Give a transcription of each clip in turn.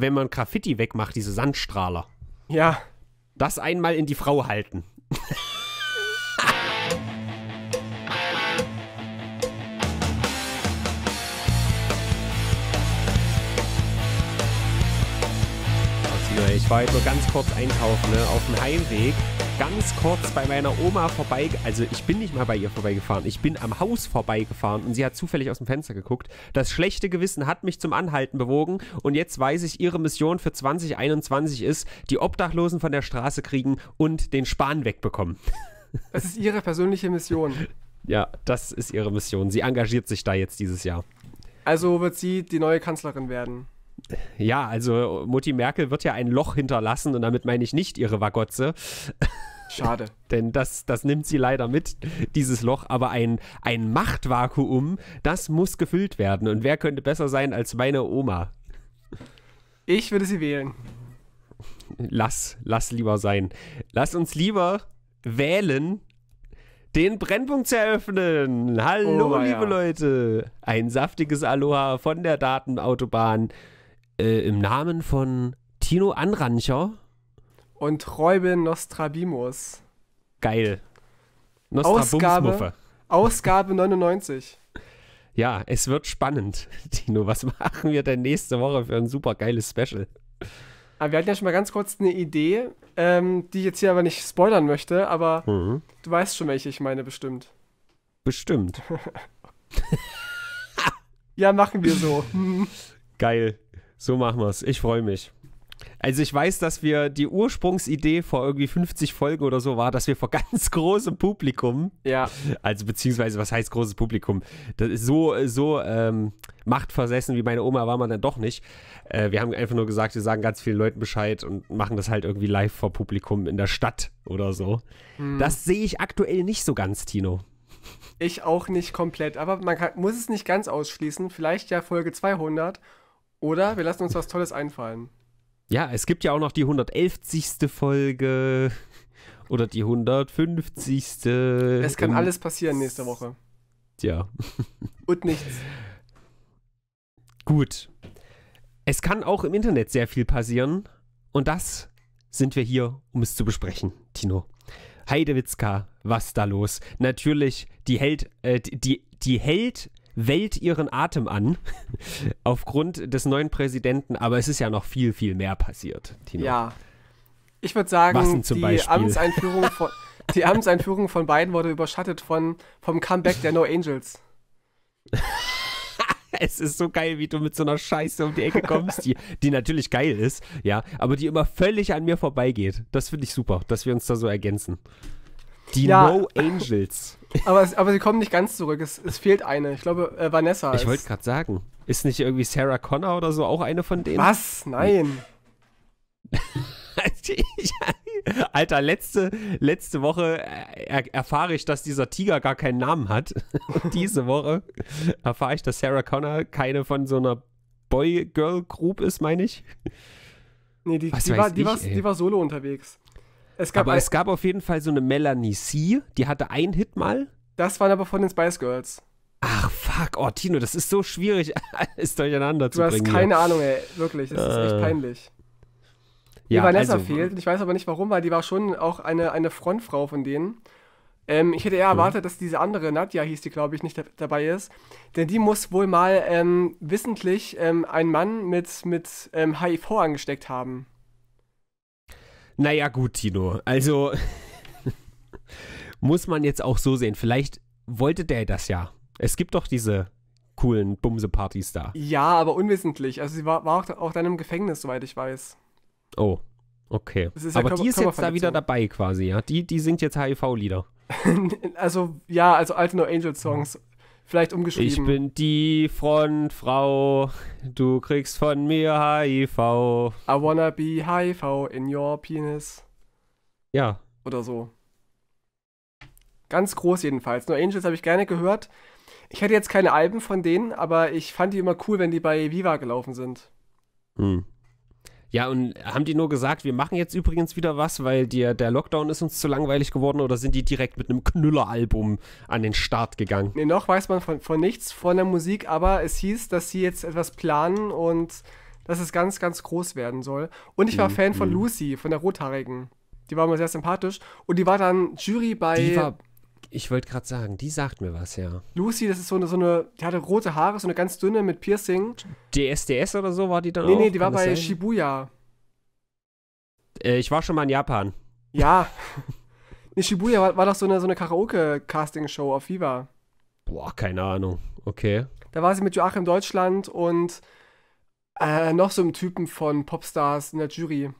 wenn man Graffiti wegmacht, diese Sandstrahler. Ja. Das einmal in die Frau halten. Ich war jetzt nur ganz kurz einkaufen ne, auf dem Heimweg ganz kurz bei meiner Oma vorbei, also ich bin nicht mal bei ihr vorbeigefahren, ich bin am Haus vorbeigefahren und sie hat zufällig aus dem Fenster geguckt. Das schlechte Gewissen hat mich zum Anhalten bewogen und jetzt weiß ich, ihre Mission für 2021 ist, die Obdachlosen von der Straße kriegen und den Spahn wegbekommen. Das ist ihre persönliche Mission. Ja, das ist ihre Mission. Sie engagiert sich da jetzt dieses Jahr. Also wird sie die neue Kanzlerin werden. Ja, also Mutti Merkel wird ja ein Loch hinterlassen und damit meine ich nicht ihre Wagotze. Schade. Denn das, das nimmt sie leider mit, dieses Loch. Aber ein, ein Machtvakuum, das muss gefüllt werden. Und wer könnte besser sein als meine Oma? Ich würde sie wählen. Lass, lass lieber sein. Lass uns lieber wählen, den Brennpunkt zu eröffnen. Hallo, oh, liebe ja. Leute. Ein saftiges Aloha von der Datenautobahn äh, im Namen von Tino Anrancher. Und Räuben Nostrabimus. Geil. Ausgabe, Ausgabe 99. Ja, es wird spannend, Tino. Was machen wir denn nächste Woche für ein super geiles Special? Aber ah, wir hatten ja schon mal ganz kurz eine Idee, ähm, die ich jetzt hier aber nicht spoilern möchte, aber mhm. du weißt schon, welche ich meine, bestimmt. Bestimmt. ja, machen wir so. Geil. So machen wir es. Ich freue mich. Also ich weiß, dass wir die Ursprungsidee vor irgendwie 50 Folgen oder so war, dass wir vor ganz großem Publikum, ja. also beziehungsweise was heißt großes Publikum, das ist so so ähm, machtversessen wie meine Oma war man dann doch nicht. Äh, wir haben einfach nur gesagt, wir sagen ganz vielen Leuten Bescheid und machen das halt irgendwie live vor Publikum in der Stadt oder so. Mhm. Das sehe ich aktuell nicht so ganz, Tino. Ich auch nicht komplett, aber man kann, muss es nicht ganz ausschließen. Vielleicht ja Folge 200 oder wir lassen uns was Tolles einfallen. Ja, es gibt ja auch noch die 111. Folge oder die 150. Es kann alles passieren nächste Woche. Tja. Und nichts. Gut. Es kann auch im Internet sehr viel passieren. Und das sind wir hier, um es zu besprechen, Tino. Heidewitzka, was da los? Natürlich, die Held, äh, die, die Held wellt ihren Atem an aufgrund des neuen Präsidenten. Aber es ist ja noch viel, viel mehr passiert. Tino. Ja. Ich würde sagen, die Amtseinführung von. Die Amtseinführung von Biden wurde überschattet von, vom Comeback der No Angels. es ist so geil, wie du mit so einer Scheiße um die Ecke kommst, die, die natürlich geil ist, ja, aber die immer völlig an mir vorbeigeht. Das finde ich super, dass wir uns da so ergänzen. Die ja, No Angels. Aber, aber sie kommen nicht ganz zurück. Es, es fehlt eine. Ich glaube, äh, Vanessa. Ich wollte gerade sagen, ist nicht irgendwie Sarah Connor oder so auch eine von denen? Was? Nein. Alter, letzte, letzte Woche äh, er, erfahre ich, dass dieser Tiger gar keinen Namen hat. Und diese Woche erfahre ich, dass Sarah Connor keine von so einer Boy-Girl-Group ist, meine ich. Nee, die, die war, die, war, die war solo unterwegs. Es gab aber es gab auf jeden Fall so eine Melanie C., die hatte einen Hit mal. Das waren aber von den Spice Girls. Ach, fuck, oh, Tino, das ist so schwierig, alles durcheinander du zu bringen. Du hast keine Ahnung, ey, wirklich, das äh. ist echt äh. peinlich. Die Vanessa also, fehlt, ich weiß aber nicht warum, weil die war schon auch eine, eine Frontfrau von denen. Ähm, ich hätte eher mhm. erwartet, dass diese andere, Nadja hieß die, glaube ich, nicht dabei ist. Denn die muss wohl mal ähm, wissentlich ähm, einen Mann mit, mit HIV ähm, angesteckt haben. Naja, gut, Tino. Also muss man jetzt auch so sehen. Vielleicht wollte der das ja. Es gibt doch diese coolen Bumse-Partys da. Ja, aber unwissentlich. Also sie war, war auch, auch dann im Gefängnis, soweit ich weiß. Oh, okay. Ja aber die ist jetzt da wieder dabei quasi, ja? Die, die singt jetzt HIV-Lieder. E also ja, also alte No Angel Songs vielleicht umgeschrieben. Ich bin die Frontfrau, du kriegst von mir HIV. I wanna be HIV in your penis. Ja. Oder so. Ganz groß jedenfalls. Nur Angels habe ich gerne gehört. Ich hätte jetzt keine Alben von denen, aber ich fand die immer cool, wenn die bei Viva gelaufen sind. Hm. Ja, und haben die nur gesagt, wir machen jetzt übrigens wieder was, weil dir der Lockdown ist uns zu langweilig geworden oder sind die direkt mit einem Knüller-Album an den Start gegangen? Nee, noch weiß man von, von nichts, von der Musik, aber es hieß, dass sie jetzt etwas planen und dass es ganz, ganz groß werden soll. Und ich war mhm. Fan von mhm. Lucy, von der Rothaarigen. Die war mir sehr sympathisch und die war dann Jury bei. Die war ich wollte gerade sagen, die sagt mir was, ja. Lucy, das ist so eine, so eine, die hatte rote Haare, so eine ganz dünne mit Piercing. DSDS oder so war die dann nee, auch? Nee, nee, die Kann war bei sein? Shibuya. Äh, ich war schon mal in Japan. Ja. nee, Shibuya war, war doch so eine, so eine Karaoke-Casting-Show auf Viva. Boah, keine Ahnung. Okay. Da war sie mit Joachim Deutschland und äh, noch so einem Typen von Popstars in der Jury.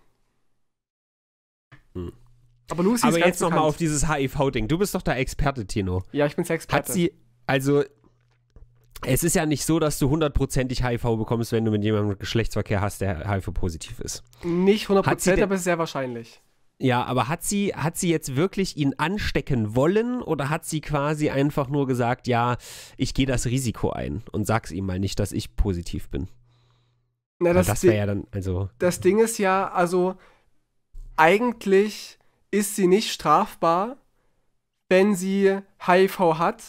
Hm. Aber Lucy Aber ist jetzt nochmal auf dieses HIV-Ding. Du bist doch der Experte, Tino. Ja, ich bin der Experte. Hat sie, also, es ist ja nicht so, dass du hundertprozentig HIV bekommst, wenn du mit jemandem Geschlechtsverkehr hast, der HIV-positiv ist. Nicht hundertprozentig, aber sehr wahrscheinlich. Ja, aber hat sie, hat sie jetzt wirklich ihn anstecken wollen oder hat sie quasi einfach nur gesagt, ja, ich gehe das Risiko ein und sag's ihm mal nicht, dass ich positiv bin? Na, das, das wäre ja dann, also. Das Ding ist ja, also, eigentlich ist sie nicht strafbar, wenn sie HIV hat.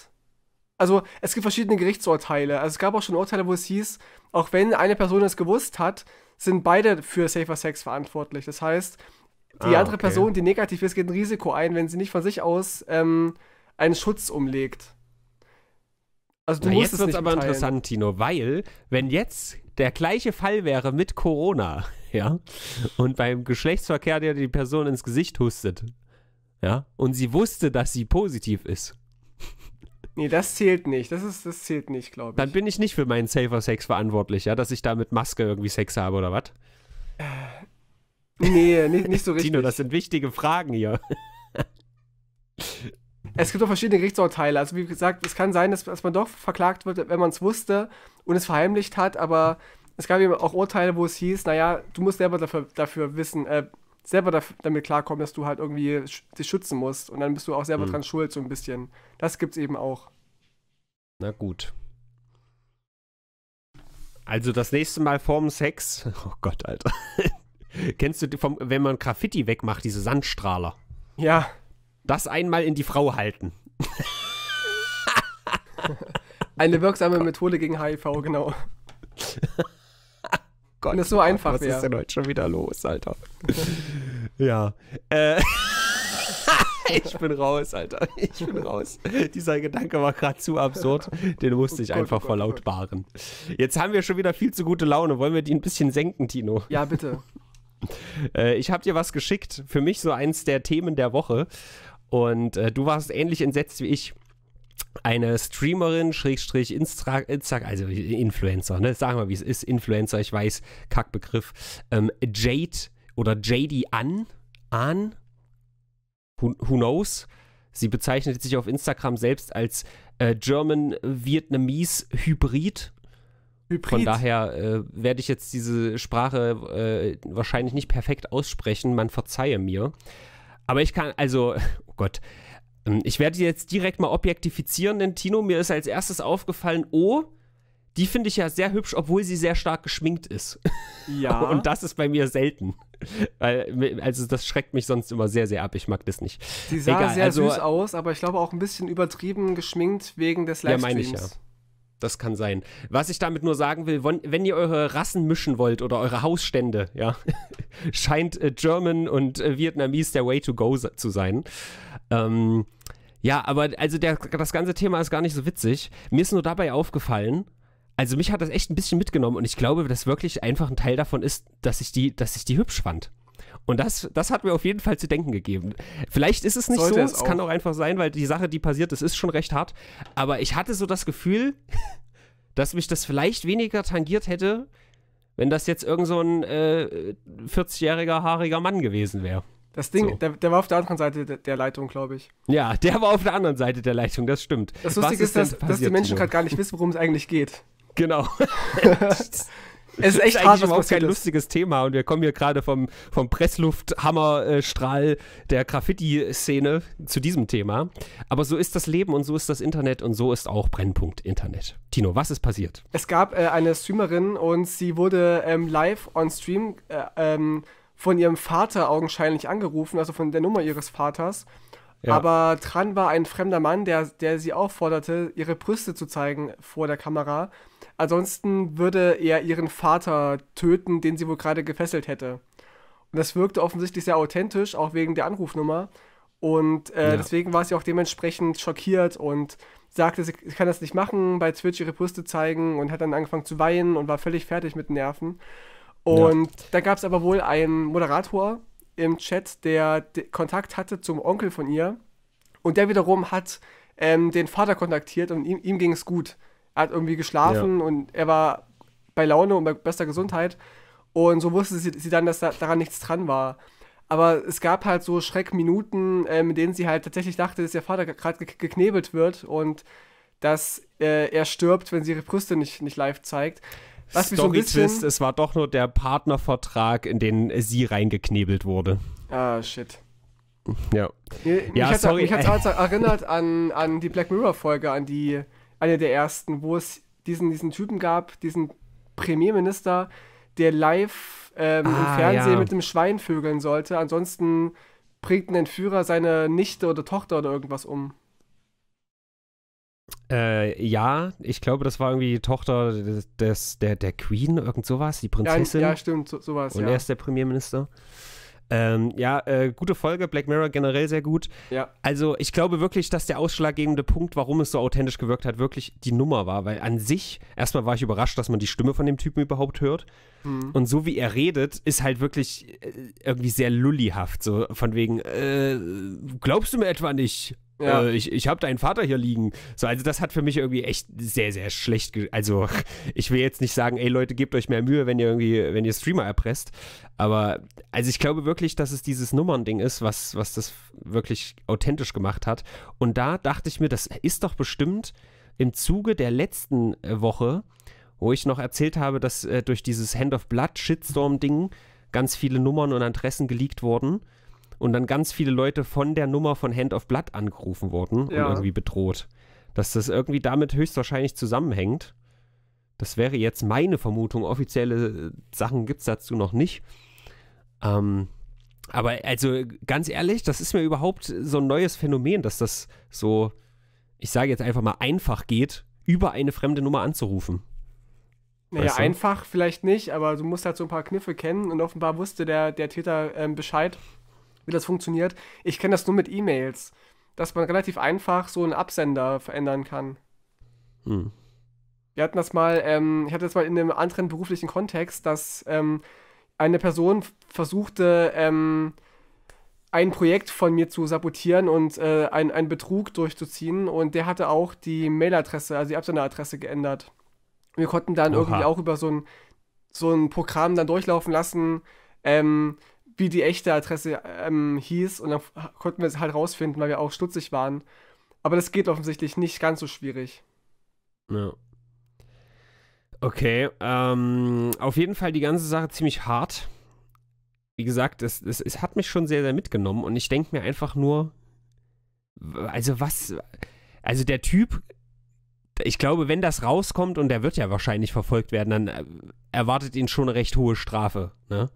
Also es gibt verschiedene Gerichtsurteile. Also es gab auch schon Urteile, wo es hieß, auch wenn eine Person es gewusst hat, sind beide für safer Sex verantwortlich. Das heißt, die ah, andere okay. Person, die negativ ist, geht ein Risiko ein, wenn sie nicht von sich aus ähm, einen Schutz umlegt. Also du Na, musst jetzt wird es aber beteilen. interessant, Tino, weil wenn jetzt der gleiche Fall wäre mit Corona, ja, und beim Geschlechtsverkehr, der die Person ins Gesicht hustet, ja, und sie wusste, dass sie positiv ist. Nee, das zählt nicht. Das, ist, das zählt nicht, glaube ich. Dann bin ich nicht für meinen Safer Sex verantwortlich, ja, dass ich da mit Maske irgendwie Sex habe oder was? Äh, nee, nicht, nicht so richtig. Tino, das sind wichtige Fragen hier es gibt auch verschiedene Gerichtsurteile. Also wie gesagt, es kann sein, dass, dass man doch verklagt wird, wenn man es wusste und es verheimlicht hat, aber es gab eben auch Urteile, wo es hieß, naja, du musst selber dafür, dafür wissen, äh, selber dafür, damit klarkommen, dass du halt irgendwie sch dich schützen musst und dann bist du auch selber mhm. dran schuld, so ein bisschen. Das gibt es eben auch. Na gut. Also das nächste Mal vorm Sex. Oh Gott, Alter. Kennst du, vom, wenn man Graffiti wegmacht, diese Sandstrahler? Ja. Das einmal in die Frau halten. Eine wirksame Methode gegen HIV, genau. Gott, das ist so einfach wäre. Was wär. ist denn heute schon wieder los, Alter? ja. Äh, ich bin raus, Alter. Ich bin raus. Dieser Gedanke war gerade zu absurd. Den musste ich oh, oh einfach Gott, oh verlautbaren. Jetzt haben wir schon wieder viel zu gute Laune. Wollen wir die ein bisschen senken, Tino? Ja, bitte. Äh, ich habe dir was geschickt. Für mich so eins der Themen der Woche. Und äh, du warst ähnlich entsetzt wie ich. Eine Streamerin, Schrägstrich, Insta, also Influencer, ne? sagen wir, wie es ist, Influencer, ich weiß, Kackbegriff. Ähm, Jade oder JD An, An, who, who knows? Sie bezeichnet sich auf Instagram selbst als äh, German-Vietnamese-Hybrid. Hybrid. Von daher äh, werde ich jetzt diese Sprache äh, wahrscheinlich nicht perfekt aussprechen, man verzeihe mir. Aber ich kann, also, oh Gott. Ähm, ich werde jetzt direkt mal objektifizieren, denn Tino, mir ist als erstes aufgefallen, oh, die finde ich ja sehr hübsch, obwohl sie sehr stark geschminkt ist. Ja. Und das ist bei mir selten. Weil, also das schreckt mich sonst immer sehr, sehr ab. Ich mag das nicht. Sie sah Egal, sehr also, süß aus, aber ich glaube auch ein bisschen übertrieben geschminkt wegen des Livestreams. Ja, meine ich ja. Das kann sein. Was ich damit nur sagen will, wenn ihr eure Rassen mischen wollt oder eure Hausstände, ja, scheint äh, German und äh, Vietnamese der Way to go zu sein. Ähm, ja, aber also der, das ganze Thema ist gar nicht so witzig. Mir ist nur dabei aufgefallen, also mich hat das echt ein bisschen mitgenommen und ich glaube, dass wirklich einfach ein Teil davon ist, dass ich die, dass ich die hübsch fand. Und das, das hat mir auf jeden Fall zu denken gegeben. Vielleicht ist es nicht Sollte so, es, es kann auch einfach sein, weil die Sache, die passiert ist, ist schon recht hart. Aber ich hatte so das Gefühl, dass mich das vielleicht weniger tangiert hätte, wenn das jetzt irgend so ein äh, 40-jähriger, haariger Mann gewesen wäre. Das Ding, so. der, der, war auf der anderen Seite der Leitung, glaube ich. Ja, der war auf der anderen Seite der Leitung, das stimmt. Das Lustige ist, ist dass, dass die Menschen gerade gar nicht wissen, worum es eigentlich geht. Genau. Es ist echt krass, was auch kein ist. lustiges Thema und wir kommen hier gerade vom, vom Presslufthammerstrahl der Graffiti-Szene zu diesem Thema. Aber so ist das Leben und so ist das Internet und so ist auch Brennpunkt Internet. Tino, was ist passiert? Es gab äh, eine Streamerin und sie wurde ähm, live on Stream äh, ähm, von ihrem Vater augenscheinlich angerufen, also von der Nummer ihres Vaters. Ja. Aber dran war ein fremder Mann, der, der sie aufforderte, ihre Brüste zu zeigen vor der Kamera. Ansonsten würde er ihren Vater töten, den sie wohl gerade gefesselt hätte. Und das wirkte offensichtlich sehr authentisch, auch wegen der Anrufnummer. Und äh, ja. deswegen war sie auch dementsprechend schockiert und sagte, sie kann das nicht machen, bei Twitch ihre Puste zeigen und hat dann angefangen zu weinen und war völlig fertig mit Nerven. Und ja. da gab es aber wohl einen Moderator im Chat, der Kontakt hatte zum Onkel von ihr. Und der wiederum hat ähm, den Vater kontaktiert und ihm, ihm ging es gut hat irgendwie geschlafen ja. und er war bei Laune und bei bester Gesundheit. Und so wusste sie, sie dann, dass da, daran nichts dran war. Aber es gab halt so Schreckminuten, äh, mit denen sie halt tatsächlich dachte, dass ihr Vater gerade ge geknebelt wird und dass äh, er stirbt, wenn sie ihre Brüste nicht, nicht live zeigt. Was Story so ein bisschen, Twist, es war doch nur der Partnervertrag, in den sie reingeknebelt wurde. Ah, shit. Ja. Ich, ja, hat's sorry. Auch, mich hat es erinnert an, an die Black Mirror-Folge, an die eine der ersten, wo es diesen, diesen Typen gab, diesen Premierminister, der live ähm, ah, im Fernsehen ja. mit dem Schwein vögeln sollte. Ansonsten bringt ein Entführer seine Nichte oder Tochter oder irgendwas um. Äh, ja, ich glaube, das war irgendwie die Tochter des, des der, der Queen, irgend sowas, die Prinzessin. Ja, ja stimmt, so, sowas. Und ja. er ist der Premierminister. Ähm, ja, äh, gute Folge, Black Mirror generell sehr gut. Ja. Also ich glaube wirklich, dass der ausschlaggebende Punkt, warum es so authentisch gewirkt hat, wirklich die Nummer war, weil an sich, erstmal war ich überrascht, dass man die Stimme von dem Typen überhaupt hört. Mhm. Und so wie er redet, ist halt wirklich äh, irgendwie sehr lullihaft, so von wegen, äh, glaubst du mir etwa nicht? Ja. Äh, ich ich habe deinen Vater hier liegen. So, also das hat für mich irgendwie echt sehr, sehr schlecht. also ich will jetzt nicht sagen, ey Leute, gebt euch mehr Mühe, wenn ihr irgendwie, wenn ihr Streamer erpresst. Aber also ich glaube wirklich, dass es dieses Nummernding ist, was, was das wirklich authentisch gemacht hat. Und da dachte ich mir, das ist doch bestimmt im Zuge der letzten äh, Woche, wo ich noch erzählt habe, dass äh, durch dieses Hand of Blood Shitstorm-Ding ganz viele Nummern und Adressen geleakt wurden und dann ganz viele Leute von der Nummer von Hand of Blood angerufen wurden ja. und irgendwie bedroht. Dass das irgendwie damit höchstwahrscheinlich zusammenhängt. Das wäre jetzt meine Vermutung. Offizielle äh, Sachen gibt es dazu noch nicht. Ähm, aber also ganz ehrlich, das ist mir überhaupt so ein neues Phänomen, dass das so, ich sage jetzt einfach mal, einfach geht, über eine fremde Nummer anzurufen. Naja, weißt du? einfach vielleicht nicht, aber du musst halt so ein paar Kniffe kennen und offenbar wusste der, der Täter ähm, Bescheid wie das funktioniert. Ich kenne das nur mit E-Mails, dass man relativ einfach so einen Absender verändern kann. Hm. Wir hatten das mal, ähm, ich hatte das mal in einem anderen beruflichen Kontext, dass ähm, eine Person versuchte, ähm, ein Projekt von mir zu sabotieren und äh, einen Betrug durchzuziehen und der hatte auch die Mailadresse, also die Absenderadresse geändert. Wir konnten dann Oha. irgendwie auch über so ein, so ein Programm dann durchlaufen lassen, ähm, wie die echte Adresse ähm, hieß und dann konnten wir es halt rausfinden, weil wir auch stutzig waren. Aber das geht offensichtlich nicht ganz so schwierig. Ja. Okay, ähm, auf jeden Fall die ganze Sache ziemlich hart. Wie gesagt, es, es, es hat mich schon sehr, sehr mitgenommen und ich denke mir einfach nur, also was, also der Typ, ich glaube, wenn das rauskommt und der wird ja wahrscheinlich verfolgt werden, dann äh, erwartet ihn schon eine recht hohe Strafe, ne?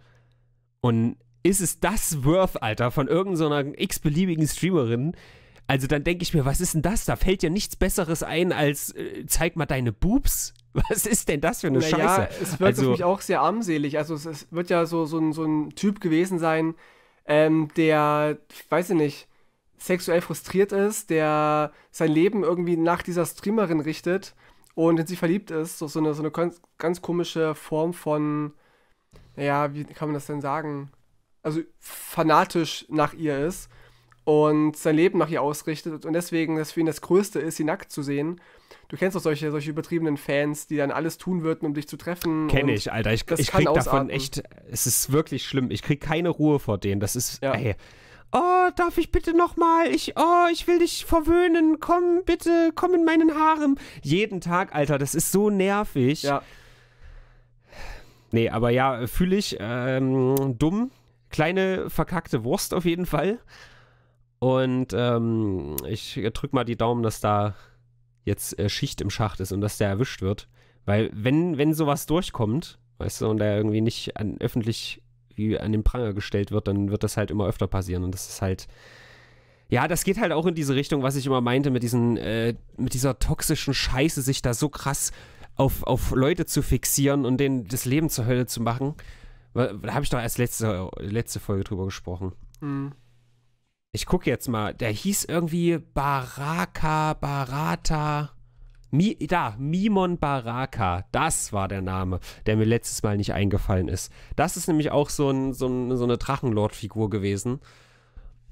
Und ist es das worth, Alter, von irgendeiner so x-beliebigen Streamerin? Also dann denke ich mir, was ist denn das? Da fällt ja nichts Besseres ein als äh, zeig mal deine Boobs. Was ist denn das für eine naja, Scheiße? Es wirkt also, auf mich auch sehr armselig. Also es, es wird ja so, so, ein, so ein Typ gewesen sein, ähm, der, weiß ich nicht, sexuell frustriert ist, der sein Leben irgendwie nach dieser Streamerin richtet und in sie verliebt ist. So, so eine, so eine ganz, ganz komische Form von, ja, wie kann man das denn sagen? also fanatisch nach ihr ist und sein Leben nach ihr ausrichtet und deswegen das für ihn das Größte ist, sie nackt zu sehen. Du kennst doch solche, solche übertriebenen Fans, die dann alles tun würden, um dich zu treffen. Kenne ich, Alter. Ich, ich krieg ausarten. davon echt, es ist wirklich schlimm. Ich krieg keine Ruhe vor denen. Das ist, ja. ey. Oh, darf ich bitte nochmal? Ich, oh, ich will dich verwöhnen. Komm, bitte, komm in meinen Harem. Jeden Tag, Alter, das ist so nervig. Ja. Nee, aber ja, fühle ich ähm, dumm, kleine verkackte Wurst auf jeden Fall. Und ähm, ich drücke mal die Daumen, dass da jetzt äh, Schicht im Schacht ist und dass der erwischt wird. Weil wenn, wenn sowas durchkommt, weißt du, und der irgendwie nicht an, öffentlich wie an den Pranger gestellt wird, dann wird das halt immer öfter passieren. Und das ist halt, ja, das geht halt auch in diese Richtung, was ich immer meinte, mit diesen, äh, mit dieser toxischen Scheiße, sich da so krass auf, auf Leute zu fixieren und denen das Leben zur Hölle zu machen. Da habe ich doch erst letzte, letzte Folge drüber gesprochen. Mhm. Ich gucke jetzt mal. Der hieß irgendwie Baraka, Barata. Mi, da, Mimon Baraka, das war der Name, der mir letztes Mal nicht eingefallen ist. Das ist nämlich auch so, ein, so, ein, so eine Drachenlord-Figur gewesen,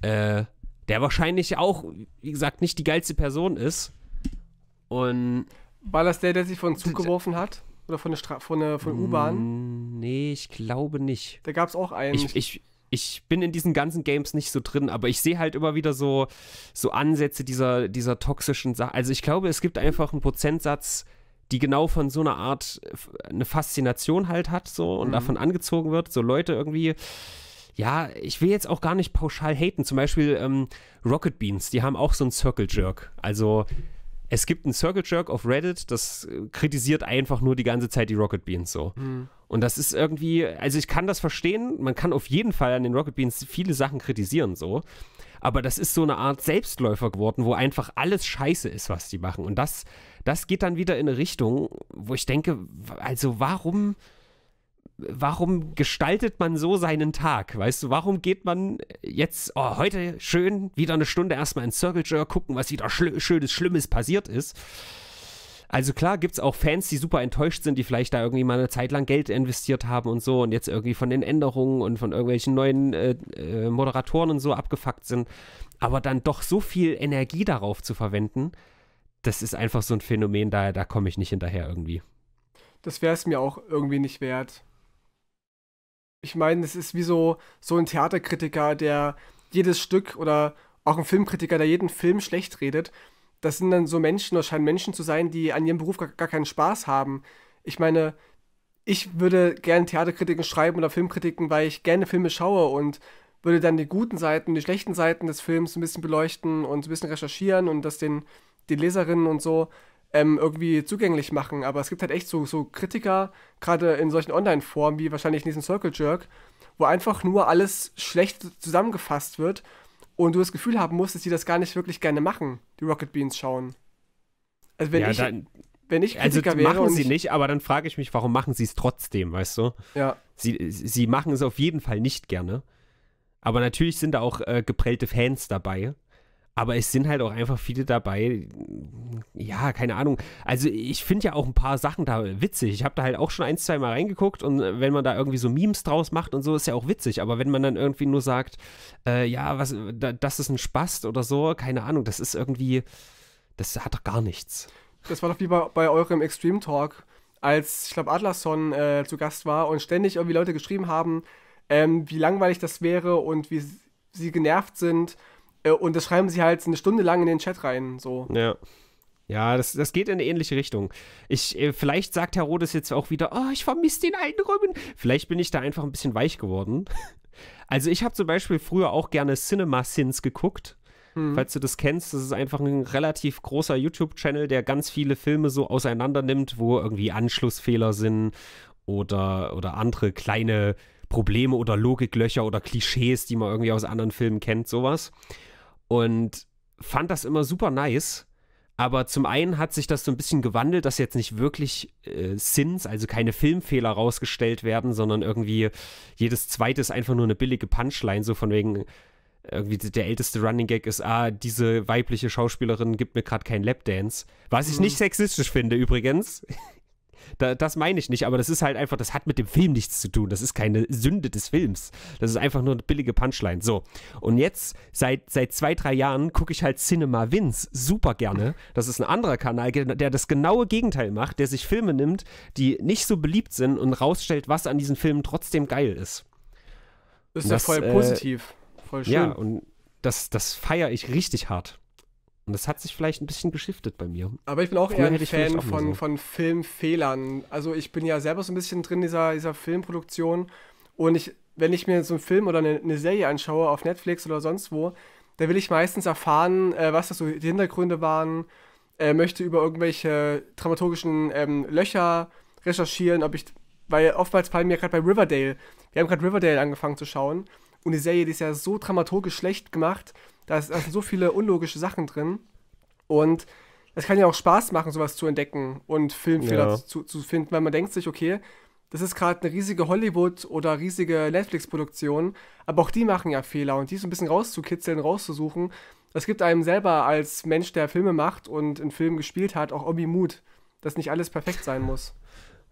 äh, der wahrscheinlich auch, wie gesagt, nicht die geilste Person ist. Und. War das der, der sich von Zug geworfen hat? Oder von der, Stra von der, von U-Bahn? Mm, nee, ich glaube nicht. Da gab es auch einen. Ich, ich, ich bin in diesen ganzen Games nicht so drin, aber ich sehe halt immer wieder so, so Ansätze dieser, dieser toxischen Sache. Also ich glaube, es gibt einfach einen Prozentsatz, die genau von so einer Art eine Faszination halt hat so und mhm. davon angezogen wird. So Leute irgendwie ja, ich will jetzt auch gar nicht pauschal haten. Zum Beispiel ähm, Rocket Beans, die haben auch so einen Circle Jerk. Also es gibt einen Circle Jerk auf Reddit, das äh, kritisiert einfach nur die ganze Zeit die Rocket Beans so. Mhm. Und das ist irgendwie, also ich kann das verstehen, man kann auf jeden Fall an den Rocket Beans viele Sachen kritisieren so. Aber das ist so eine Art Selbstläufer geworden, wo einfach alles scheiße ist, was die machen. Und das, das geht dann wieder in eine Richtung, wo ich denke, also warum warum gestaltet man so seinen Tag? Weißt du, warum geht man jetzt, oh, heute schön wieder eine Stunde erstmal in Circle Jerk gucken, was wieder Schli Schönes, Schlimmes passiert ist? Also klar gibt es auch Fans, die super enttäuscht sind, die vielleicht da irgendwie mal eine Zeit lang Geld investiert haben und so und jetzt irgendwie von den Änderungen und von irgendwelchen neuen äh, äh, Moderatoren und so abgefuckt sind. Aber dann doch so viel Energie darauf zu verwenden, das ist einfach so ein Phänomen, da, da komme ich nicht hinterher irgendwie. Das wäre es mir auch irgendwie nicht wert ich meine, es ist wie so, so ein Theaterkritiker, der jedes Stück oder auch ein Filmkritiker, der jeden Film schlecht redet. Das sind dann so Menschen oder scheinen Menschen zu sein, die an ihrem Beruf gar, gar keinen Spaß haben. Ich meine, ich würde gerne Theaterkritiken schreiben oder Filmkritiken, weil ich gerne Filme schaue und würde dann die guten Seiten, die schlechten Seiten des Films ein bisschen beleuchten und ein bisschen recherchieren und das den, den Leserinnen und so ähm, irgendwie zugänglich machen. Aber es gibt halt echt so, so Kritiker, gerade in solchen Online-Formen, wie wahrscheinlich in diesem Circle Jerk, wo einfach nur alles schlecht zusammengefasst wird und du das Gefühl haben musst, dass die das gar nicht wirklich gerne machen, die Rocket Beans schauen. Also wenn ja, ich, dann, wenn ich also machen sie nicht, aber dann frage ich mich, warum machen sie es trotzdem, weißt du? Ja. Sie, sie machen es auf jeden Fall nicht gerne. Aber natürlich sind da auch äh, geprellte Fans dabei, aber es sind halt auch einfach viele dabei, ja, keine Ahnung. Also ich finde ja auch ein paar Sachen da witzig. Ich habe da halt auch schon ein, zwei Mal reingeguckt und äh, wenn man da irgendwie so Memes draus macht und so, ist ja auch witzig. Aber wenn man dann irgendwie nur sagt, äh, ja, was, da, das ist ein Spast oder so, keine Ahnung, das ist irgendwie, das hat doch gar nichts. Das war doch wie bei, bei eurem Extreme Talk, als, ich glaube, Adlerson äh, zu Gast war und ständig irgendwie Leute geschrieben haben, ähm, wie langweilig das wäre und wie sie genervt sind äh, und das schreiben sie halt eine Stunde lang in den Chat rein. So. Ja. Ja, das, das geht in eine ähnliche Richtung. Ich, äh, vielleicht sagt Herr Rodes jetzt auch wieder, oh, ich vermisse den alten Römen. Vielleicht bin ich da einfach ein bisschen weich geworden. Also ich habe zum Beispiel früher auch gerne Cinema Sins geguckt. Hm. Falls du das kennst, das ist einfach ein relativ großer YouTube-Channel, der ganz viele Filme so auseinander nimmt, wo irgendwie Anschlussfehler sind oder, oder andere kleine Probleme oder Logiklöcher oder Klischees, die man irgendwie aus anderen Filmen kennt, sowas und fand das immer super nice. Aber zum einen hat sich das so ein bisschen gewandelt, dass jetzt nicht wirklich äh, Sins, also keine Filmfehler rausgestellt werden, sondern irgendwie jedes zweite ist einfach nur eine billige Punchline, so von wegen, irgendwie der älteste Running Gag ist, ah, diese weibliche Schauspielerin gibt mir gerade keinen Lapdance. Was ich mhm. nicht sexistisch finde übrigens. Da, das meine ich nicht, aber das ist halt einfach, das hat mit dem Film nichts zu tun. Das ist keine Sünde des Films. Das ist einfach nur eine billige Punchline. So. Und jetzt, seit, seit zwei, drei Jahren, gucke ich halt Cinema Wins super gerne. Das ist ein anderer Kanal, der das genaue Gegenteil macht, der sich Filme nimmt, die nicht so beliebt sind und rausstellt, was an diesen Filmen trotzdem geil ist. Das ist ja voll das, äh, positiv. voll schön. Ja, und das, das feiere ich richtig hart. Und das hat sich vielleicht ein bisschen geschiftet bei mir. Aber ich bin auch Früher eher ein Fan von, von Filmfehlern. Also ich bin ja selber so ein bisschen drin dieser, dieser Filmproduktion. Und ich, wenn ich mir so einen Film oder eine, eine Serie anschaue auf Netflix oder sonst wo, da will ich meistens erfahren, äh, was das so die Hintergründe waren. Äh, möchte über irgendwelche dramaturgischen ähm, Löcher recherchieren, ob ich. Weil oftmals fallen mir gerade bei Riverdale. Wir haben gerade Riverdale angefangen zu schauen. Und die Serie, die ist ja so dramaturgisch schlecht gemacht da, ist, da sind so viele unlogische Sachen drin. Und es kann ja auch Spaß machen, sowas zu entdecken und Filmfehler ja. zu, zu finden, weil man denkt sich, okay, das ist gerade eine riesige Hollywood- oder riesige Netflix-Produktion, aber auch die machen ja Fehler und die so ein bisschen rauszukitzeln, rauszusuchen, das gibt einem selber als Mensch, der Filme macht und in Filmen gespielt hat, auch irgendwie Mut, dass nicht alles perfekt sein muss.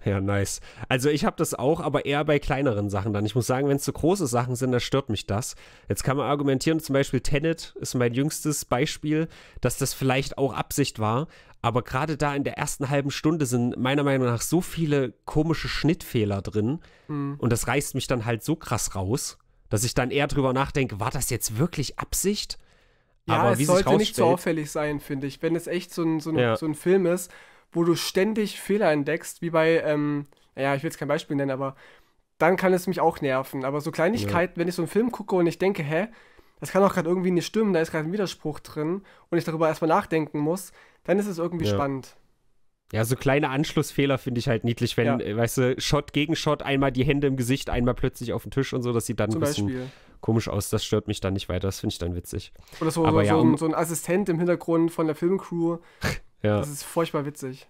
Ja, nice. Also ich habe das auch, aber eher bei kleineren Sachen dann. Ich muss sagen, wenn es so große Sachen sind, dann stört mich das. Jetzt kann man argumentieren, zum Beispiel Tenet ist mein jüngstes Beispiel, dass das vielleicht auch Absicht war. Aber gerade da in der ersten halben Stunde sind meiner Meinung nach so viele komische Schnittfehler drin. Mhm. Und das reißt mich dann halt so krass raus, dass ich dann eher drüber nachdenke, war das jetzt wirklich Absicht? Ja, aber es sollte nicht so auffällig sein, finde ich. Wenn es echt so ein, so ein, ja. so ein Film ist, wo du ständig Fehler entdeckst, wie bei, ähm, naja, ich will jetzt kein Beispiel nennen, aber dann kann es mich auch nerven. Aber so Kleinigkeiten, ja. wenn ich so einen Film gucke und ich denke, hä, das kann auch gerade irgendwie nicht stimmen, da ist gerade ein Widerspruch drin und ich darüber erstmal nachdenken muss, dann ist es irgendwie ja. spannend. Ja, so kleine Anschlussfehler finde ich halt niedlich, wenn, ja. Äh, weißt du, Shot gegen Shot, einmal die Hände im Gesicht, einmal plötzlich auf den Tisch und so, das sieht dann Zum ein bisschen Beispiel. komisch aus. Das stört mich dann nicht weiter, das finde ich dann witzig. Oder so, Aber so, ja, so, ein, so, ein, Assistent im Hintergrund von der Filmcrew, Ja. Das ist furchtbar witzig.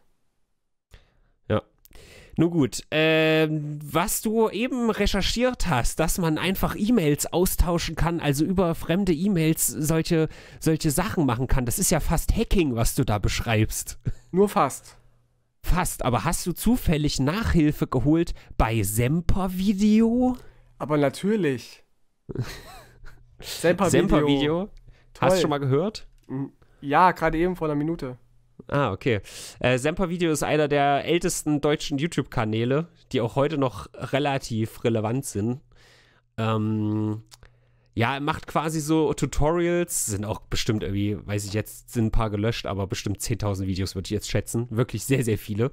Ja. Nun gut, ähm, was du eben recherchiert hast, dass man einfach E-Mails austauschen kann, also über fremde E-Mails solche, solche Sachen machen kann, das ist ja fast Hacking, was du da beschreibst. Nur fast. Fast, aber hast du zufällig Nachhilfe geholt bei Semper Video? Aber natürlich. Semper Video. Semper Video? Hast du schon mal gehört? Hm, ja, gerade eben vor einer Minute. Ah, okay. Äh, Semper Video ist einer der ältesten deutschen YouTube-Kanäle, die auch heute noch relativ relevant sind. Ähm, ja, macht quasi so Tutorials, sind auch bestimmt irgendwie, weiß ich jetzt, sind ein paar gelöscht, aber bestimmt 10.000 Videos würde ich jetzt schätzen. Wirklich sehr, sehr viele.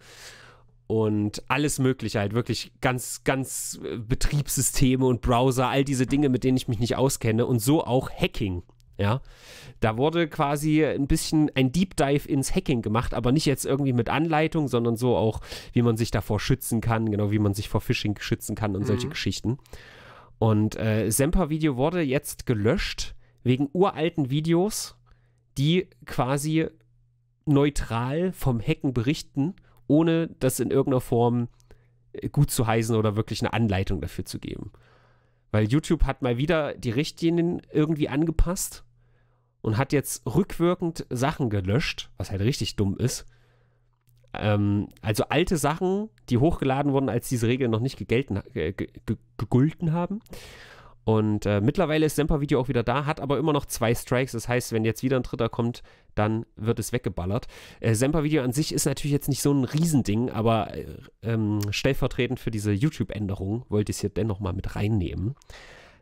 Und alles Mögliche halt, wirklich ganz, ganz äh, Betriebssysteme und Browser, all diese Dinge, mit denen ich mich nicht auskenne und so auch Hacking. Ja, da wurde quasi ein bisschen ein Deep Dive ins Hacking gemacht, aber nicht jetzt irgendwie mit Anleitung, sondern so auch, wie man sich davor schützen kann, genau wie man sich vor Phishing schützen kann und mhm. solche Geschichten. Und äh, Semper Video wurde jetzt gelöscht wegen uralten Videos, die quasi neutral vom Hacken berichten, ohne das in irgendeiner Form äh, gut zu heißen oder wirklich eine Anleitung dafür zu geben. Weil YouTube hat mal wieder die Richtlinien irgendwie angepasst und hat jetzt rückwirkend Sachen gelöscht, was halt richtig dumm ist. Ähm, also alte Sachen, die hochgeladen wurden, als diese Regeln noch nicht gegelten, ge, ge, gegulten haben. Und äh, mittlerweile ist Semper Video auch wieder da, hat aber immer noch zwei Strikes. Das heißt, wenn jetzt wieder ein dritter kommt, dann wird es weggeballert. Äh, Semper Video an sich ist natürlich jetzt nicht so ein Riesending, aber äh, ähm, stellvertretend für diese YouTube-Änderung wollte ich es hier dennoch mal mit reinnehmen.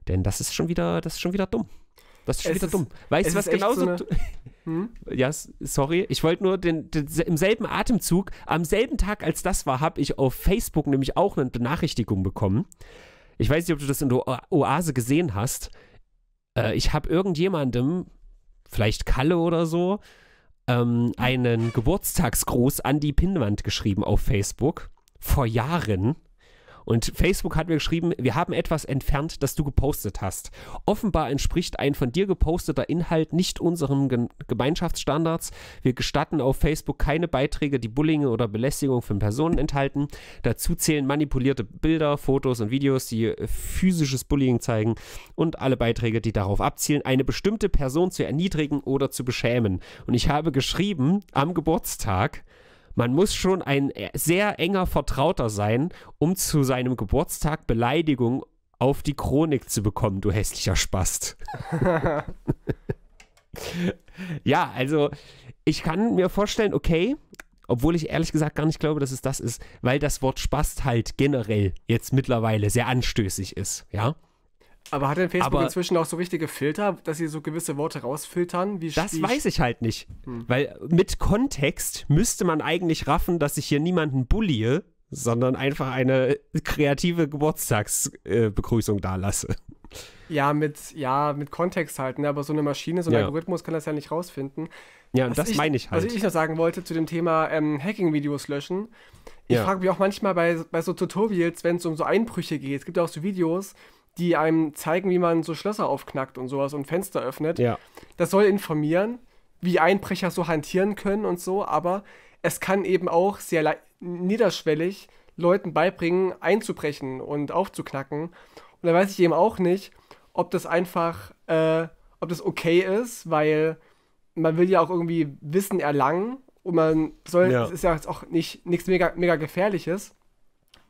Denn das ist schon wieder, das ist schon wieder dumm. Das ist schon es wieder ist, dumm. Weißt du, was genauso. So hm? Ja, sorry. Ich wollte nur den, den, im selben Atemzug, am selben Tag, als das war, habe ich auf Facebook nämlich auch eine Benachrichtigung bekommen. Ich weiß nicht, ob du das in der Oase gesehen hast. Äh, ich habe irgendjemandem, vielleicht Kalle oder so, ähm, einen Geburtstagsgruß an die Pinnwand geschrieben auf Facebook. Vor Jahren. Und Facebook hat mir geschrieben, wir haben etwas entfernt, das du gepostet hast. Offenbar entspricht ein von dir geposteter Inhalt nicht unseren Ge Gemeinschaftsstandards. Wir gestatten auf Facebook keine Beiträge, die Bullying oder Belästigung von Personen enthalten. Dazu zählen manipulierte Bilder, Fotos und Videos, die äh, physisches Bullying zeigen und alle Beiträge, die darauf abzielen, eine bestimmte Person zu erniedrigen oder zu beschämen. Und ich habe geschrieben am Geburtstag, man muss schon ein äh, sehr enger Vertrauter sein, um zu seinem Geburtstag Beleidigung auf die Chronik zu bekommen, du hässlicher Spast. ja, also ich kann mir vorstellen, okay, obwohl ich ehrlich gesagt gar nicht glaube, dass es das ist, weil das Wort Spast halt generell jetzt mittlerweile sehr anstößig ist, ja. Aber hat denn Facebook aber inzwischen auch so wichtige Filter, dass sie so gewisse Worte rausfiltern? Wie das weiß ich halt nicht. Hm. Weil mit Kontext müsste man eigentlich raffen, dass ich hier niemanden bulliere, sondern einfach eine kreative Geburtstagsbegrüßung äh, dalasse. Ja, mit, ja, mit Kontext halten, ne? aber so eine Maschine, so ein ja. Algorithmus kann das ja nicht rausfinden. Ja, und das ich, meine ich halt. Was ich noch sagen wollte zu dem Thema ähm, Hacking-Videos löschen. Ich ja. frage mich auch manchmal bei, bei so Tutorials, wenn es um so Einbrüche geht, es gibt ja auch so Videos, die einem zeigen, wie man so Schlösser aufknackt und sowas und Fenster öffnet. Ja. Das soll informieren, wie Einbrecher so hantieren können und so, aber es kann eben auch sehr niederschwellig Leuten beibringen, einzubrechen und aufzuknacken. Und da weiß ich eben auch nicht, ob das einfach, äh, ob das okay ist, weil man will ja auch irgendwie Wissen erlangen und man soll, es ja. ist ja jetzt auch nicht nichts mega, mega gefährliches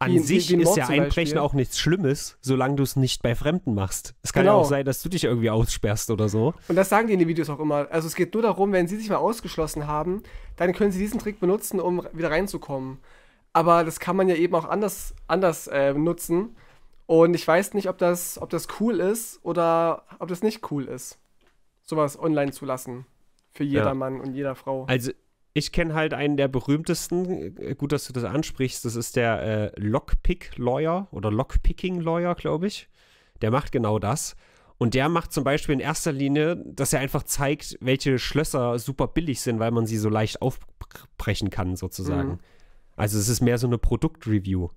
an wie, sich wie, wie ist ja Einbrechen auch nichts Schlimmes, solange du es nicht bei Fremden machst. Es kann genau. ja auch sein, dass du dich irgendwie aussperrst oder so. Und das sagen die in den Videos auch immer. Also es geht nur darum, wenn sie sich mal ausgeschlossen haben, dann können sie diesen Trick benutzen, um wieder reinzukommen. Aber das kann man ja eben auch anders, anders äh, nutzen. Und ich weiß nicht, ob das, ob das cool ist oder ob das nicht cool ist, sowas online zu lassen. Für jedermann ja. Mann und jeder Frau. Also ich kenne halt einen der berühmtesten, äh, gut, dass du das ansprichst, das ist der äh, Lockpick-Lawyer oder Lockpicking-Lawyer, glaube ich. Der macht genau das. Und der macht zum Beispiel in erster Linie, dass er einfach zeigt, welche Schlösser super billig sind, weil man sie so leicht aufbrechen kann, sozusagen. Mhm. Also es ist mehr so eine Produktreview.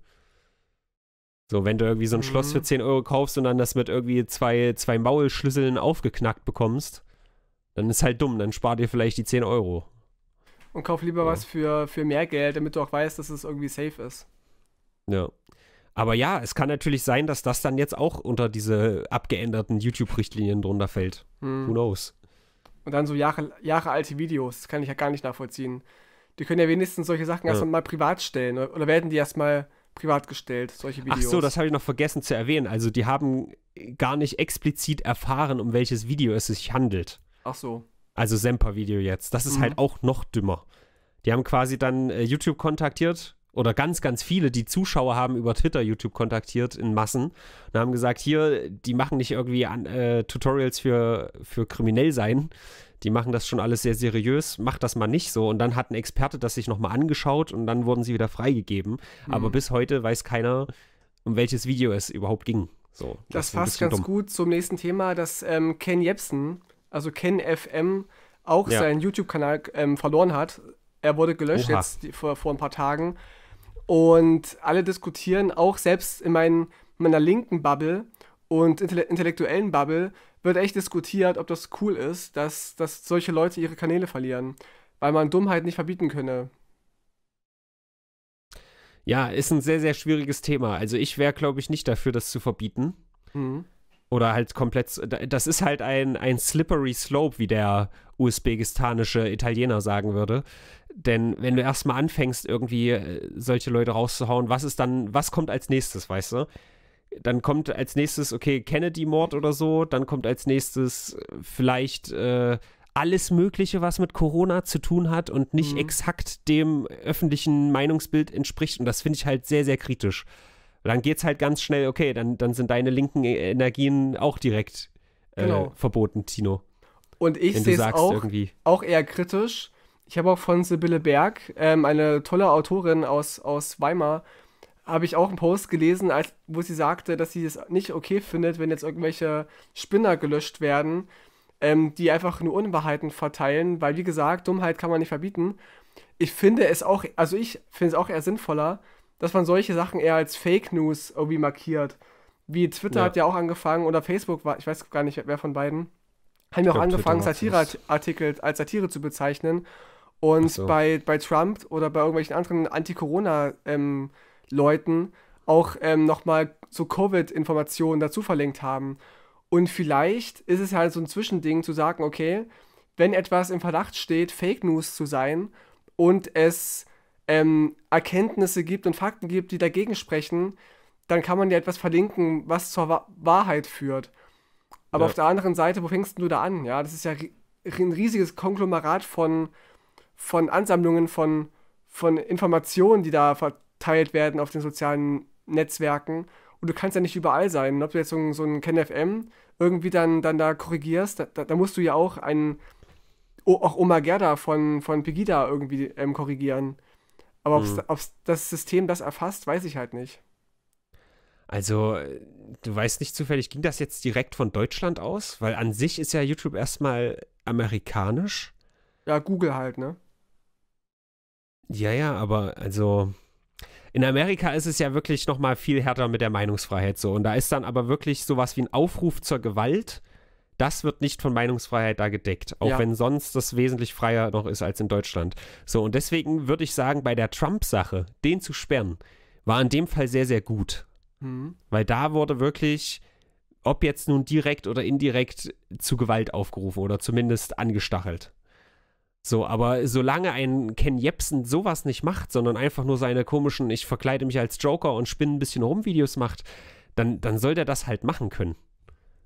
So, wenn du irgendwie so ein mhm. Schloss für 10 mhm. Euro kaufst und dann das mit irgendwie zwei, zwei Maulschlüsseln aufgeknackt bekommst, dann ist halt dumm, dann spart dir vielleicht die 10 Euro und kauf lieber ja. was für, für mehr Geld, damit du auch weißt, dass es irgendwie safe ist. Ja. Aber ja, es kann natürlich sein, dass das dann jetzt auch unter diese abgeänderten YouTube-Richtlinien drunter fällt. Hm. Who knows? Und dann so Jahre, Jahre alte Videos, das kann ich ja gar nicht nachvollziehen. Die können ja wenigstens solche Sachen ja. erstmal mal privat stellen oder werden die erstmal privat gestellt, solche Videos. Ach so, das habe ich noch vergessen zu erwähnen. Also die haben gar nicht explizit erfahren, um welches Video es sich handelt. Ach so. Also Semper-Video jetzt. Das ist halt mhm. halt auch noch dümmer. Die haben quasi dann äh, YouTube kontaktiert oder ganz, ganz viele, die Zuschauer haben über Twitter YouTube kontaktiert in Massen und haben gesagt, hier, die machen nicht irgendwie an, äh, Tutorials für, für kriminell sein. Die machen das schon alles sehr seriös, macht das mal nicht so. Und dann hat ein Experte das sich nochmal angeschaut und dann wurden sie wieder freigegeben. Mhm. Aber bis heute weiß keiner, um welches Video es überhaupt ging. So, das, passt ganz dumm. gut zum nächsten Thema, dass ähm, Ken Jebsen also Ken FM, auch ja. seinen YouTube-Kanal ähm, verloren hat. Er wurde gelöscht Oha. jetzt vor, vor ein paar Tagen. Und alle diskutieren, auch selbst in mein, meiner linken Bubble und intellektuellen Bubble, wird echt diskutiert, ob das cool ist, dass, dass solche Leute ihre Kanäle verlieren, weil man Dummheit nicht verbieten könne. Ja, ist ein sehr, sehr schwieriges Thema. Also ich wäre, glaube ich, nicht dafür, das zu verbieten. Mhm. Oder halt komplett, das ist halt ein, ein slippery slope, wie der usbekistanische Italiener sagen würde. Denn wenn du erstmal anfängst, irgendwie äh, solche Leute rauszuhauen, was ist dann, was kommt als nächstes, weißt du? Dann kommt als nächstes, okay, Kennedy-Mord oder so, dann kommt als nächstes äh, vielleicht äh, alles Mögliche, was mit Corona zu tun hat und nicht mhm. exakt dem öffentlichen Meinungsbild entspricht. Und das finde ich halt sehr, sehr kritisch. Und dann geht es halt ganz schnell, okay, dann, dann sind deine linken e- Energien auch direkt äh, genau. verboten, Tino. Und ich sehe es auch, auch eher kritisch. Ich habe auch von Sibylle Berg, ähm, eine tolle Autorin aus, aus Weimar, habe ich auch einen Post gelesen, als, wo sie sagte, dass sie es nicht okay findet, wenn jetzt irgendwelche Spinner gelöscht werden, ähm, die einfach nur Unwahrheiten verteilen, weil wie gesagt, Dummheit kann man nicht verbieten. Ich finde es auch, also ich finde es auch eher sinnvoller, dass man solche Sachen eher als Fake News irgendwie markiert. Wie Twitter ja. hat ja auch angefangen oder Facebook war, ich weiß gar nicht, wer von beiden, haben ja auch angefangen, Satireartikel als Satire zu bezeichnen. Und so. bei, bei Trump oder bei irgendwelchen anderen Anti-Corona-Leuten ähm, auch ähm, nochmal so Covid-Informationen dazu verlinkt haben. Und vielleicht ist es halt so ein Zwischending zu sagen, okay, wenn etwas im Verdacht steht, Fake News zu sein und es ähm, Erkenntnisse gibt und Fakten gibt, die dagegen sprechen, dann kann man ja etwas verlinken, was zur Wa Wahrheit führt. Aber ja. auf der anderen Seite, wo fängst du da an? Ja, das ist ja ein riesiges Konglomerat von, von Ansammlungen, von, von Informationen, die da verteilt werden auf den sozialen Netzwerken. Und du kannst ja nicht überall sein. ob du jetzt so, ein, so ein KenFM irgendwie dann, dann da korrigierst, da, da musst du ja auch einen, auch Oma Gerda von, von Pegida irgendwie ähm, korrigieren. Aber mhm. ob das System das erfasst, weiß ich halt nicht. Also, du weißt nicht zufällig, ging das jetzt direkt von Deutschland aus? Weil an sich ist ja YouTube erstmal amerikanisch. Ja, Google halt, ne? Ja, ja, aber also in Amerika ist es ja wirklich noch mal viel härter mit der Meinungsfreiheit so und da ist dann aber wirklich sowas wie ein Aufruf zur Gewalt das wird nicht von Meinungsfreiheit da gedeckt, auch ja. wenn sonst das wesentlich freier noch ist als in Deutschland. So, und deswegen würde ich sagen, bei der Trump-Sache, den zu sperren, war in dem Fall sehr, sehr gut. Mhm. Weil da wurde wirklich, ob jetzt nun direkt oder indirekt, zu Gewalt aufgerufen oder zumindest angestachelt. So, aber solange ein Ken Jebsen sowas nicht macht, sondern einfach nur seine komischen, ich verkleide mich als Joker und spinne ein bisschen rum Videos macht, dann, dann soll der das halt machen können.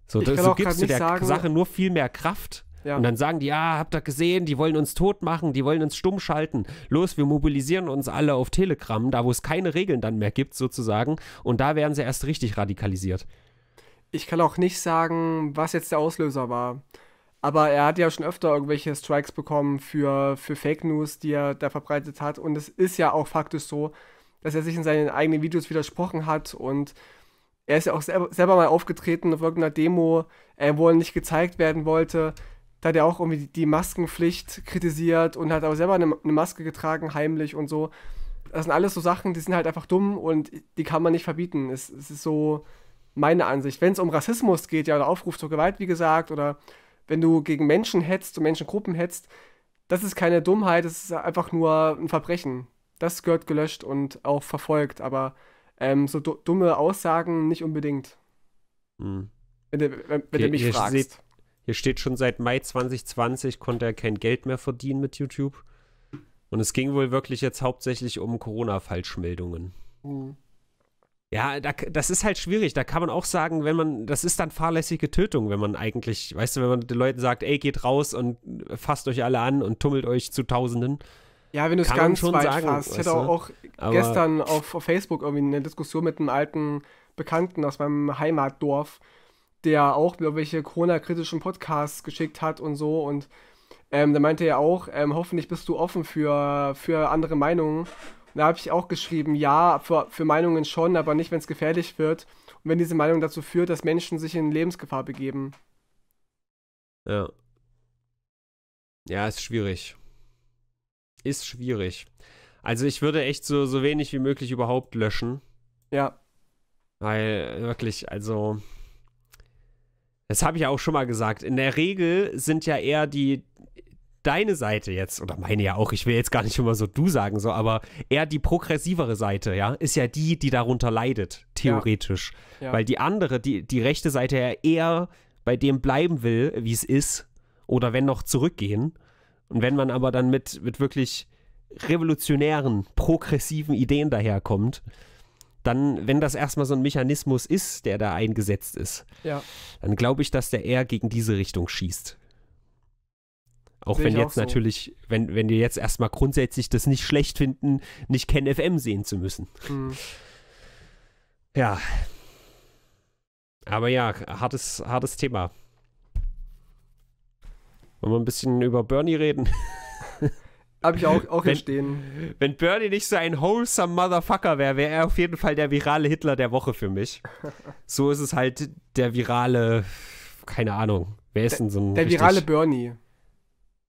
So, da, so gibst du der sagen, Sache nur viel mehr Kraft. Ja. Und dann sagen die, ja, habt ihr gesehen, die wollen uns tot machen, die wollen uns stumm schalten. Los, wir mobilisieren uns alle auf Telegram, da wo es keine Regeln dann mehr gibt, sozusagen. Und da werden sie erst richtig radikalisiert. Ich kann auch nicht sagen, was jetzt der Auslöser war. Aber er hat ja schon öfter irgendwelche Strikes bekommen für, für Fake News, die er da verbreitet hat. Und es ist ja auch faktisch so, dass er sich in seinen eigenen Videos widersprochen hat und er ist ja auch selber, selber mal aufgetreten auf irgendeiner Demo, äh, wo er nicht gezeigt werden wollte. Da hat er auch irgendwie die Maskenpflicht kritisiert und hat aber selber eine, eine Maske getragen, heimlich und so. Das sind alles so Sachen, die sind halt einfach dumm und die kann man nicht verbieten. Es, es ist so meine Ansicht. Wenn es um Rassismus geht, ja, oder Aufruf zur Gewalt, wie gesagt, oder wenn du gegen Menschen hetzt, und Menschengruppen hetzt, das ist keine Dummheit, das ist einfach nur ein Verbrechen. Das gehört gelöscht und auch verfolgt, aber ähm, so dumme Aussagen nicht unbedingt. Hm. Wenn, du, wenn, wenn hier, du mich hier fragst. Steht, hier steht schon seit Mai 2020 konnte er kein Geld mehr verdienen mit YouTube. Und es ging wohl wirklich jetzt hauptsächlich um Corona-Falschmeldungen. Hm. Ja, da, das ist halt schwierig. Da kann man auch sagen, wenn man, das ist dann fahrlässige Tötung, wenn man eigentlich, weißt du, wenn man den Leuten sagt, ey, geht raus und fasst euch alle an und tummelt euch zu Tausenden. Ja, wenn du es ganz schon weit sagen, fasst. Ich hatte auch, auch gestern auf, auf, Facebook irgendwie eine Diskussion mit einem alten Bekannten aus meinem Heimatdorf, der auch irgendwelche Corona-kritischen Podcasts geschickt hat und so. Und ähm, da meinte er auch, ähm, hoffentlich bist du offen für, für andere Meinungen. Und da habe ich auch geschrieben, ja, für, für Meinungen schon, aber nicht, wenn es gefährlich wird. Und wenn diese Meinung dazu führt, dass Menschen sich in Lebensgefahr begeben. Ja. Ja, ist schwierig ist schwierig. Also ich würde echt so, so wenig wie möglich überhaupt löschen. Ja. Weil wirklich, also. Das habe ich ja auch schon mal gesagt. In der Regel sind ja eher die, deine Seite jetzt, oder meine ja auch, ich will jetzt gar nicht immer so du sagen, so, aber eher die progressivere Seite, ja, ist ja die, die darunter leidet, theoretisch. Ja. Ja. Weil die andere, die, die rechte Seite ja eher bei dem bleiben will, wie es ist, oder wenn noch zurückgehen. Und wenn man aber dann mit, mit wirklich revolutionären, progressiven Ideen daherkommt, dann, wenn das erstmal so ein Mechanismus ist, der da eingesetzt ist, ja. dann glaube ich, dass der eher gegen diese Richtung schießt. Auch Sehe wenn jetzt auch so. natürlich, wenn, wenn wir jetzt erstmal grundsätzlich das nicht schlecht finden, nicht Ken FM sehen zu müssen. Hm. Ja. Aber ja, hartes, hartes Thema. Wollen wir ein bisschen über Bernie reden? Hab ich auch, auch wenn, hier Wenn Bernie nicht so ein wholesome Motherfucker wäre, wäre er auf jeden Fall der virale Hitler der Woche für mich. so ist es halt der virale, keine Ahnung. Wer ist der, denn so ein. Der richtig, virale Bernie.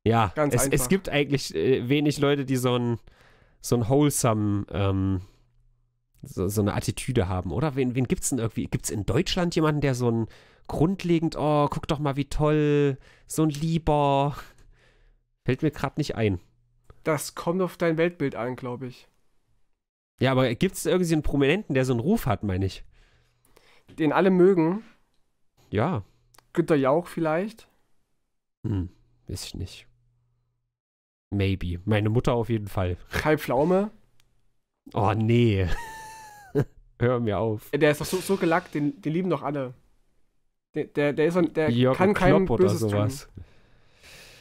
Ja, Ganz es, einfach. es gibt eigentlich äh, wenig Leute, die so ein, so ein wholesome, ähm, so, so, eine Attitüde haben, oder? Wen, wen gibt's denn irgendwie? Gibt's in Deutschland jemanden, der so ein grundlegend, oh, guck doch mal, wie toll, so ein Lieber. Fällt mir gerade nicht ein. Das kommt auf dein Weltbild an, glaube ich. Ja, aber gibt es irgendwie einen Prominenten, der so einen Ruf hat, meine ich? Den alle mögen. Ja. Günter Jauch vielleicht? Hm, weiß ich nicht. Maybe. Meine Mutter auf jeden Fall. Kai Pflaume? Oh, nee. Hör mir auf. Der ist doch so, so gelackt, den, den lieben doch alle. Der, der, ist, der Jürgen kann kein Klopp Böses oder sowas. Tun.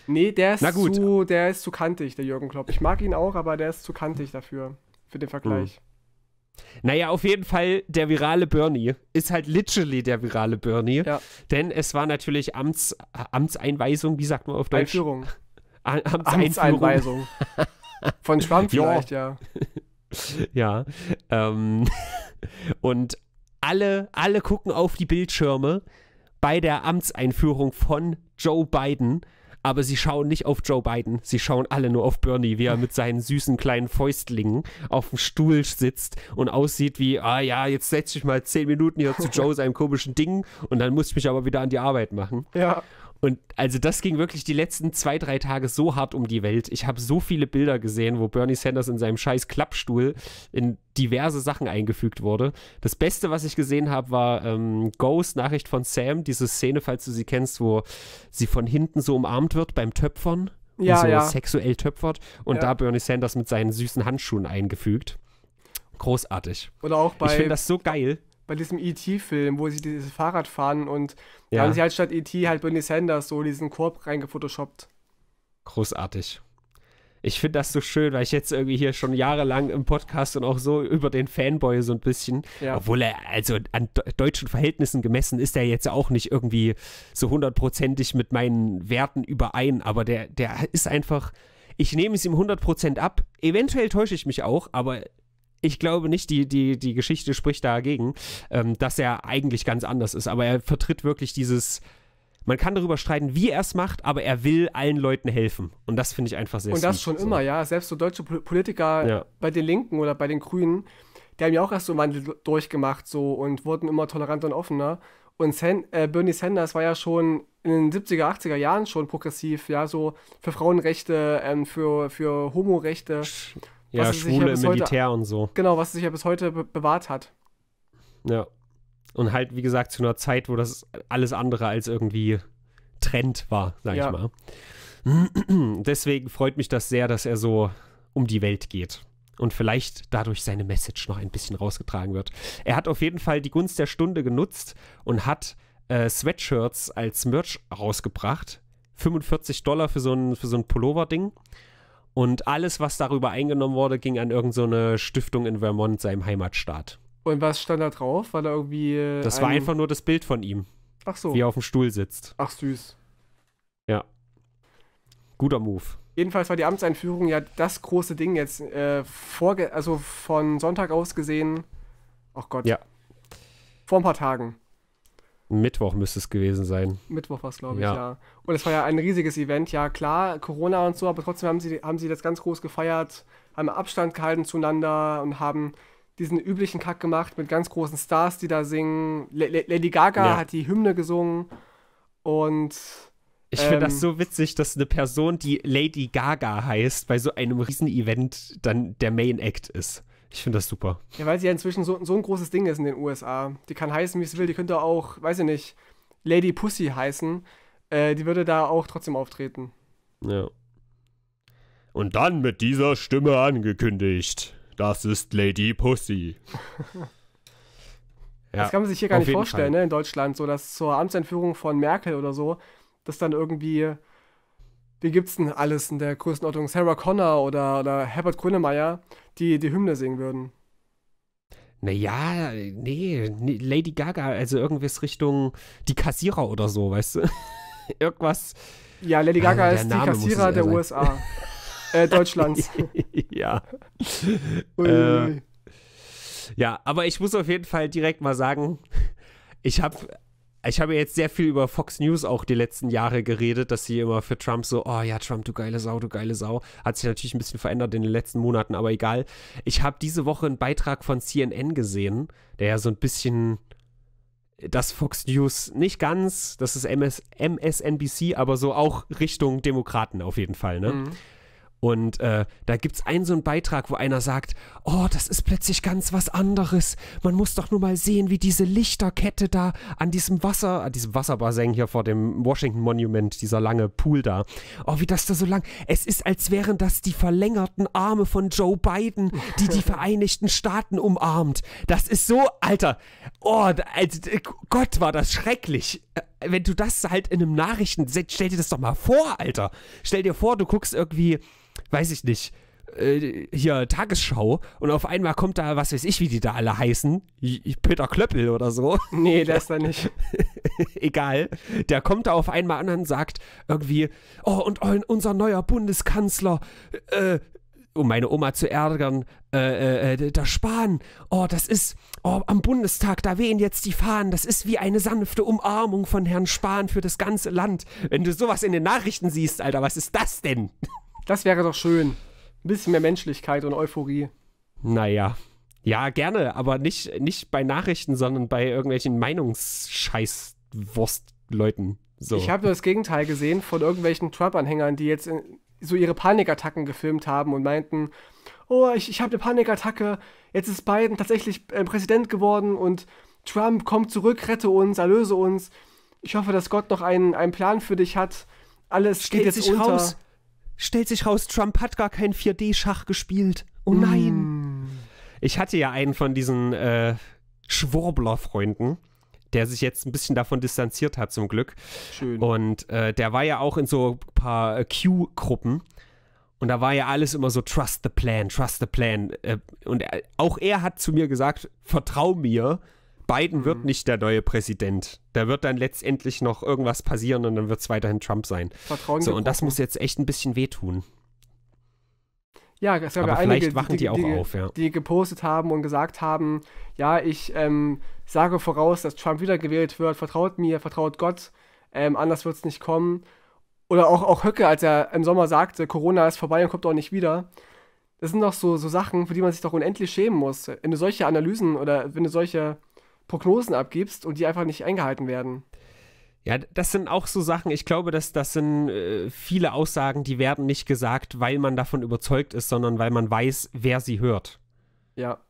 Nee, der ist, Zu, der ist zu kantig, der Jürgen Klopp. Ich mag ihn auch, aber der ist zu kantig dafür, für den Vergleich. Mhm. Naja, auf jeden Fall, der virale Bernie ist halt literally der virale Bernie. Ja. Denn es war natürlich Amts, Amtseinweisung, wie sagt man auf Deutsch? Einführung. Am Amtseinführung. Amtseinweisung. Von Trump vielleicht, ja. Ja. ja ähm, und alle, alle gucken auf die Bildschirme bei der Amtseinführung von Joe Biden. Aber sie schauen nicht auf Joe Biden, sie schauen alle nur auf Bernie, wie er mit seinen süßen kleinen Fäustlingen auf dem Stuhl sitzt und aussieht wie, ah ja, jetzt setze ich mal zehn Minuten hier zu Joe seinem komischen Ding und dann muss ich mich aber wieder an die Arbeit machen. Ja. Und also das ging wirklich die letzten zwei, drei Tage so hart um die Welt. Ich habe so viele Bilder gesehen, wo Bernie Sanders in seinem scheiß Klappstuhl in diverse Sachen eingefügt wurde. Das Beste, was ich gesehen habe, war ähm, Ghost Nachricht von Sam, diese Szene, falls du sie kennst, wo sie von hinten so umarmt wird beim Töpfern. Ja, so ja. sexuell töpfert und ja. da Bernie Sanders mit seinen süßen Handschuhen eingefügt. Großartig. Oder auch bei. Ich finde das so geil bei diesem E.T.-Film, wo sie dieses Fahrrad fahren und ja. da haben sie halt statt E.T. halt Bernie Sanders so diesen Korb reingefotoshoppt. Großartig. Ich finde das so schön, weil ich jetzt irgendwie hier schon jahrelang im Podcast und auch so über den Fanboy so ein bisschen, ja. obwohl er also an deutschen Verhältnissen gemessen ist er jetzt auch nicht irgendwie so hundertprozentig mit meinen Werten überein, aber der, der ist einfach, ich nehme es ihm hundertprozentig ab. Eventuell täusche ich mich auch, aber ich glaube nicht, die, die, die Geschichte spricht dagegen, ähm, dass er eigentlich ganz anders ist. Aber er vertritt wirklich dieses. Man kann darüber streiten, wie er es macht, aber er will allen Leuten helfen. Und das finde ich einfach sehr Und das schon so. immer, ja. Selbst so deutsche Politiker ja. bei den Linken oder bei den Grünen, die haben ja auch erst so einen Wandel durchgemacht so und wurden immer toleranter und offener. Und Sen äh, Bernie Sanders war ja schon in den 70er, 80er Jahren schon progressiv, ja, so für Frauenrechte, ähm, für, für Homorechte. Ja, was Schwule ja im Militär heute, und so. Genau, was sich ja bis heute be bewahrt hat. Ja. Und halt, wie gesagt, zu einer Zeit, wo das alles andere als irgendwie Trend war, sag ja. ich mal. Deswegen freut mich das sehr, dass er so um die Welt geht und vielleicht dadurch seine Message noch ein bisschen rausgetragen wird. Er hat auf jeden Fall die Gunst der Stunde genutzt und hat äh, Sweatshirts als Merch rausgebracht. 45 Dollar für so ein, für so ein Pullover-Ding. Und alles, was darüber eingenommen wurde, ging an irgendeine so Stiftung in Vermont, seinem Heimatstaat. Und was stand da drauf? War da irgendwie. Äh, das ein... war einfach nur das Bild von ihm. Ach so. Wie er auf dem Stuhl sitzt. Ach süß. Ja. Guter Move. Jedenfalls war die Amtseinführung ja das große Ding jetzt äh, vorge also von Sonntag aus gesehen. Ach Gott. Ja. Vor ein paar Tagen. Mittwoch müsste es gewesen sein. Mittwoch war es, glaube ich, ja. Und es war ja ein riesiges Event, ja klar, Corona und so, aber trotzdem haben sie, haben sie das ganz groß gefeiert, haben Abstand gehalten zueinander und haben diesen üblichen Kack gemacht mit ganz großen Stars, die da singen. L L Lady Gaga ja. hat die Hymne gesungen und ich finde ähm, das so witzig, dass eine Person, die Lady Gaga heißt, bei so einem Riesenevent dann der Main Act ist. Ich finde das super. Ja, weil sie ja inzwischen so, so ein großes Ding ist in den USA. Die kann heißen, wie es will. Die könnte auch, weiß ich nicht, Lady Pussy heißen. Äh, die würde da auch trotzdem auftreten. Ja. Und dann mit dieser Stimme angekündigt. Das ist Lady Pussy. ja, das kann man sich hier gar nicht vorstellen, ne, in Deutschland, so dass zur Amtsentführung von Merkel oder so, dass dann irgendwie wie gibt's denn alles in der Größenordnung? Sarah Connor oder, oder Herbert Grönemeyer, die die Hymne singen würden. Naja, nee, Lady Gaga, also irgendwas Richtung die Kassierer oder so, weißt du? irgendwas. Ja, Lady Gaga also ist die Kassierer der sein. USA. äh, Deutschlands. ja. äh, ja, aber ich muss auf jeden Fall direkt mal sagen, ich habe ich habe jetzt sehr viel über Fox News auch die letzten Jahre geredet, dass sie immer für Trump so, oh ja, Trump, du geile Sau, du geile Sau. Hat sich natürlich ein bisschen verändert in den letzten Monaten, aber egal. Ich habe diese Woche einen Beitrag von CNN gesehen, der ja so ein bisschen das Fox News nicht ganz, das ist MS, MSNBC, aber so auch Richtung Demokraten auf jeden Fall, ne? Mhm. Und äh, da gibt es einen so einen Beitrag, wo einer sagt, oh, das ist plötzlich ganz was anderes. Man muss doch nur mal sehen, wie diese Lichterkette da an diesem Wasser, an diesem Wasserbasen hier vor dem Washington Monument, dieser lange Pool da, oh, wie das da so lang. Es ist, als wären das die verlängerten Arme von Joe Biden, die die Vereinigten Staaten umarmt. Das ist so, Alter, oh, Gott war das schrecklich wenn du das halt in einem Nachrichten, stell dir das doch mal vor, Alter. Stell dir vor, du guckst irgendwie, weiß ich nicht, äh, hier Tagesschau und auf einmal kommt da, was weiß ich, wie die da alle heißen, Peter Klöppel oder so. Nee, der ist da nicht. Egal. Der kommt da auf einmal an und sagt irgendwie, oh, und unser neuer Bundeskanzler äh, um meine Oma zu ärgern, äh, äh, äh das Spahn, oh, das ist, oh, am Bundestag, da wehen jetzt die Fahnen, das ist wie eine sanfte Umarmung von Herrn Spahn für das ganze Land. Wenn du sowas in den Nachrichten siehst, Alter, was ist das denn? Das wäre doch schön. Ein bisschen mehr Menschlichkeit und Euphorie. Naja. Ja, gerne, aber nicht, nicht bei Nachrichten, sondern bei irgendwelchen Meinungsscheißwurstleuten. So. Ich habe nur das Gegenteil gesehen von irgendwelchen Trump-Anhängern, die jetzt in, so ihre Panikattacken gefilmt haben und meinten, oh, ich, ich habe eine Panikattacke, jetzt ist Biden tatsächlich äh, Präsident geworden und Trump, kommt zurück, rette uns, erlöse uns. Ich hoffe, dass Gott noch einen, einen Plan für dich hat. Alles Stellt geht jetzt unter. Raus. Stellt sich raus, Trump hat gar kein 4D-Schach gespielt. Oh mm. nein. Ich hatte ja einen von diesen äh, Schwurbler-Freunden der sich jetzt ein bisschen davon distanziert hat, zum Glück. Schön. Und äh, der war ja auch in so ein paar äh, Q-Gruppen. Und da war ja alles immer so, trust the plan, trust the plan. Äh, und äh, auch er hat zu mir gesagt, vertrau mir, Biden mhm. wird nicht der neue Präsident. Da wird dann letztendlich noch irgendwas passieren und dann wird es weiterhin Trump sein. Vertrauen so, und das muss jetzt echt ein bisschen wehtun. Ja, es gab Aber ja einige, die, die, die, auf, ja. die, gepostet haben und gesagt haben, ja, ich ähm, sage voraus, dass Trump wiedergewählt wird, vertraut mir, vertraut Gott, ähm, anders wird es nicht kommen. Oder auch, auch Höcke, als er im Sommer sagte, Corona ist vorbei und kommt auch nicht wieder. Das sind doch so, so Sachen, für die man sich doch unendlich schämen muss, wenn du solche Analysen oder wenn du solche Prognosen abgibst und die einfach nicht eingehalten werden. Ja, das sind auch so Sachen, ich glaube, dass das sind äh, viele Aussagen, die werden nicht gesagt, weil man davon überzeugt ist, sondern weil man weiß, wer sie hört. Ja.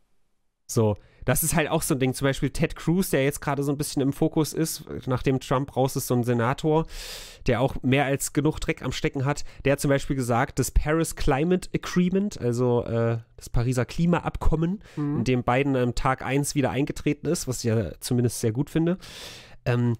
So, das ist halt auch so ein Ding. Zum Beispiel Ted Cruz, der jetzt gerade so ein bisschen im Fokus ist, nachdem Trump raus ist, so ein Senator, der auch mehr als genug Dreck am Stecken hat, der hat zum Beispiel gesagt, das Paris Climate Agreement, also äh, das Pariser Klimaabkommen, mhm. in dem Biden am Tag 1 wieder eingetreten ist, was ich ja zumindest sehr gut finde, ähm,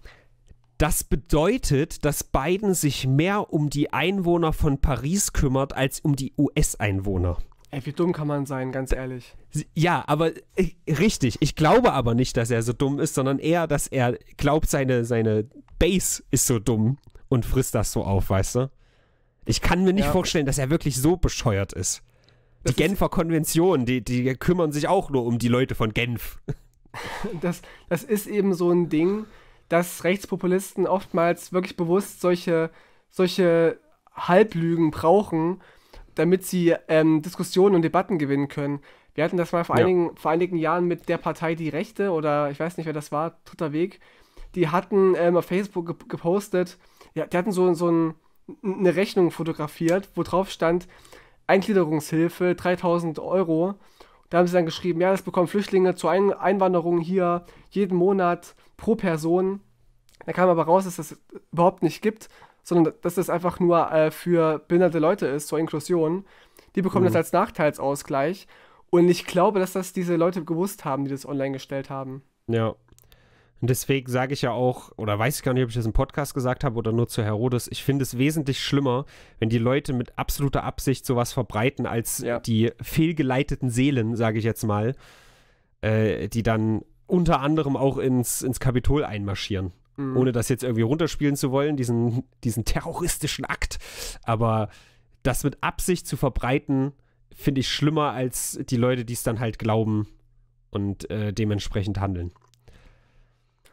das bedeutet, dass Biden sich mehr um die Einwohner von Paris kümmert als um die US-Einwohner. Ey, wie dumm kann man sein, ganz ehrlich. Ja, aber äh, richtig. Ich glaube aber nicht, dass er so dumm ist, sondern eher, dass er glaubt, seine, seine Base ist so dumm und frisst das so auf, weißt du? Ich kann mir nicht ja. vorstellen, dass er wirklich so bescheuert ist. Das die ist Genfer Konvention, die, die kümmern sich auch nur um die Leute von Genf. Das, das ist eben so ein Ding, dass Rechtspopulisten oftmals wirklich bewusst solche, solche Halblügen brauchen, damit sie ähm, Diskussionen und Debatten gewinnen können. Wir hatten das mal vor, ja. einigen, vor einigen Jahren mit der Partei Die Rechte oder ich weiß nicht, wer das war, Dritter Weg. Die hatten ähm, auf Facebook ge gepostet, ja, die hatten so, so ein, eine Rechnung fotografiert, wo drauf stand: Eingliederungshilfe 3000 Euro. Da haben sie dann geschrieben, ja, das bekommen Flüchtlinge zur Ein Einwanderung hier jeden Monat pro Person. Da kam aber raus, dass das überhaupt nicht gibt, sondern dass das einfach nur äh, für behinderte Leute ist, zur Inklusion. Die bekommen mhm. das als Nachteilsausgleich. Und ich glaube, dass das diese Leute gewusst haben, die das online gestellt haben. Ja, und deswegen sage ich ja auch, oder weiß ich gar nicht, ob ich das im Podcast gesagt habe oder nur zu Herodes, ich finde es wesentlich schlimmer, wenn die Leute mit absoluter Absicht sowas verbreiten, als ja. die fehlgeleiteten Seelen, sage ich jetzt mal, äh, die dann unter anderem auch ins, ins Kapitol einmarschieren. Mhm. Ohne das jetzt irgendwie runterspielen zu wollen, diesen, diesen terroristischen Akt. Aber das mit Absicht zu verbreiten, finde ich schlimmer als die Leute, die es dann halt glauben und äh, dementsprechend handeln.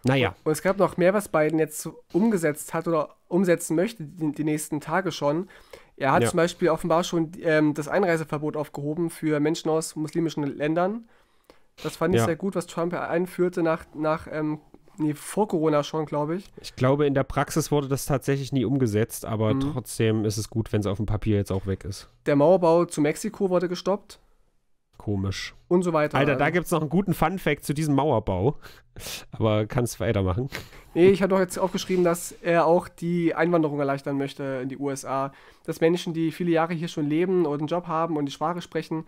Naja. Und es gab noch mehr, was Biden jetzt umgesetzt hat oder umsetzen möchte die, die nächsten Tage schon. Er hat ja. zum Beispiel offenbar schon ähm, das Einreiseverbot aufgehoben für Menschen aus muslimischen Ländern. Das fand ich ja. sehr gut, was Trump einführte nach, nach ähm, nee, vor Corona schon, glaube ich. Ich glaube, in der Praxis wurde das tatsächlich nie umgesetzt, aber mhm. trotzdem ist es gut, wenn es auf dem Papier jetzt auch weg ist. Der Mauerbau zu Mexiko wurde gestoppt. Komisch. Und so weiter. Alter, da gibt es noch einen guten Fun-Fact zu diesem Mauerbau. Aber kannst weitermachen. Nee, ich habe doch jetzt aufgeschrieben, dass er auch die Einwanderung erleichtern möchte in die USA. Dass Menschen, die viele Jahre hier schon leben oder einen Job haben und die Sprache sprechen,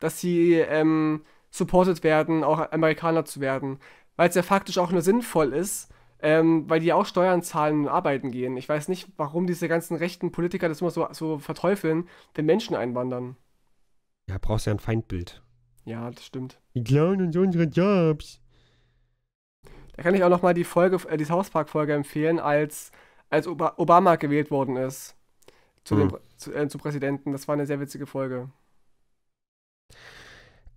dass sie ähm, supported werden, auch Amerikaner zu werden. Weil es ja faktisch auch nur sinnvoll ist, ähm, weil die auch Steuern zahlen und arbeiten gehen. Ich weiß nicht, warum diese ganzen rechten Politiker das immer so, so verteufeln, wenn Menschen einwandern. Ja, brauchst ja ein Feindbild. Ja, das stimmt. Die klauen uns unsere Jobs. Da kann ich auch nochmal die Folge, äh, die South Park-Folge empfehlen, als, als Obama gewählt worden ist. Zu, hm. dem, zu, äh, zu Präsidenten. Das war eine sehr witzige Folge.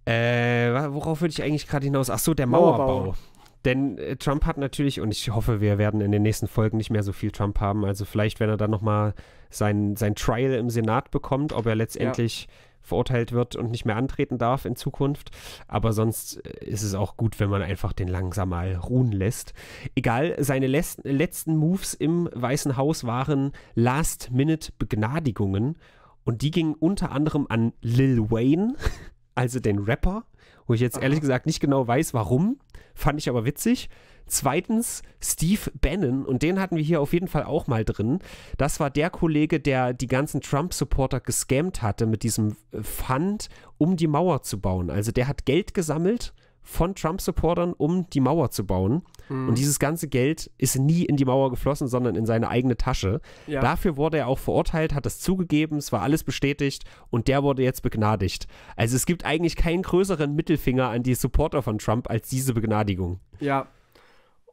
Äh, worauf würde ich eigentlich gerade hinaus? Ach so, der Mauerbau. Mauerbau. Denn äh, Trump hat natürlich, und ich hoffe, wir werden in den nächsten Folgen nicht mehr so viel Trump haben. Also vielleicht, wenn er dann nochmal sein, sein Trial im Senat bekommt, ob er letztendlich ja verurteilt wird und nicht mehr antreten darf in Zukunft. Aber sonst äh, ist es auch gut, wenn man einfach den langsam mal ruhen lässt. Egal, seine letzten Moves im Weißen Haus waren Last-Minute-Begnadigungen. Und die gingen unter anderem an Lil Wayne, also den Rapper, wo ich jetzt ehrlich gesagt nicht genau weiß, warum. Fand ich aber witzig. Zweitens Steve Bannon, und den hatten wir hier auf jeden Fall auch mal drin. Das war der Kollege, der die ganzen Trump-Supporter gescammt hatte mit diesem Fund, um die Mauer zu bauen. Also der hat Geld gesammelt von Trump-Supportern, um die Mauer zu bauen. Mhm. Und dieses ganze Geld ist nie in die Mauer geflossen, sondern in seine eigene Tasche. Ja. Dafür wurde er auch verurteilt, hat das zugegeben, es war alles bestätigt und der wurde jetzt begnadigt. Also es gibt eigentlich keinen größeren Mittelfinger an die Supporter von Trump als diese Begnadigung. Ja,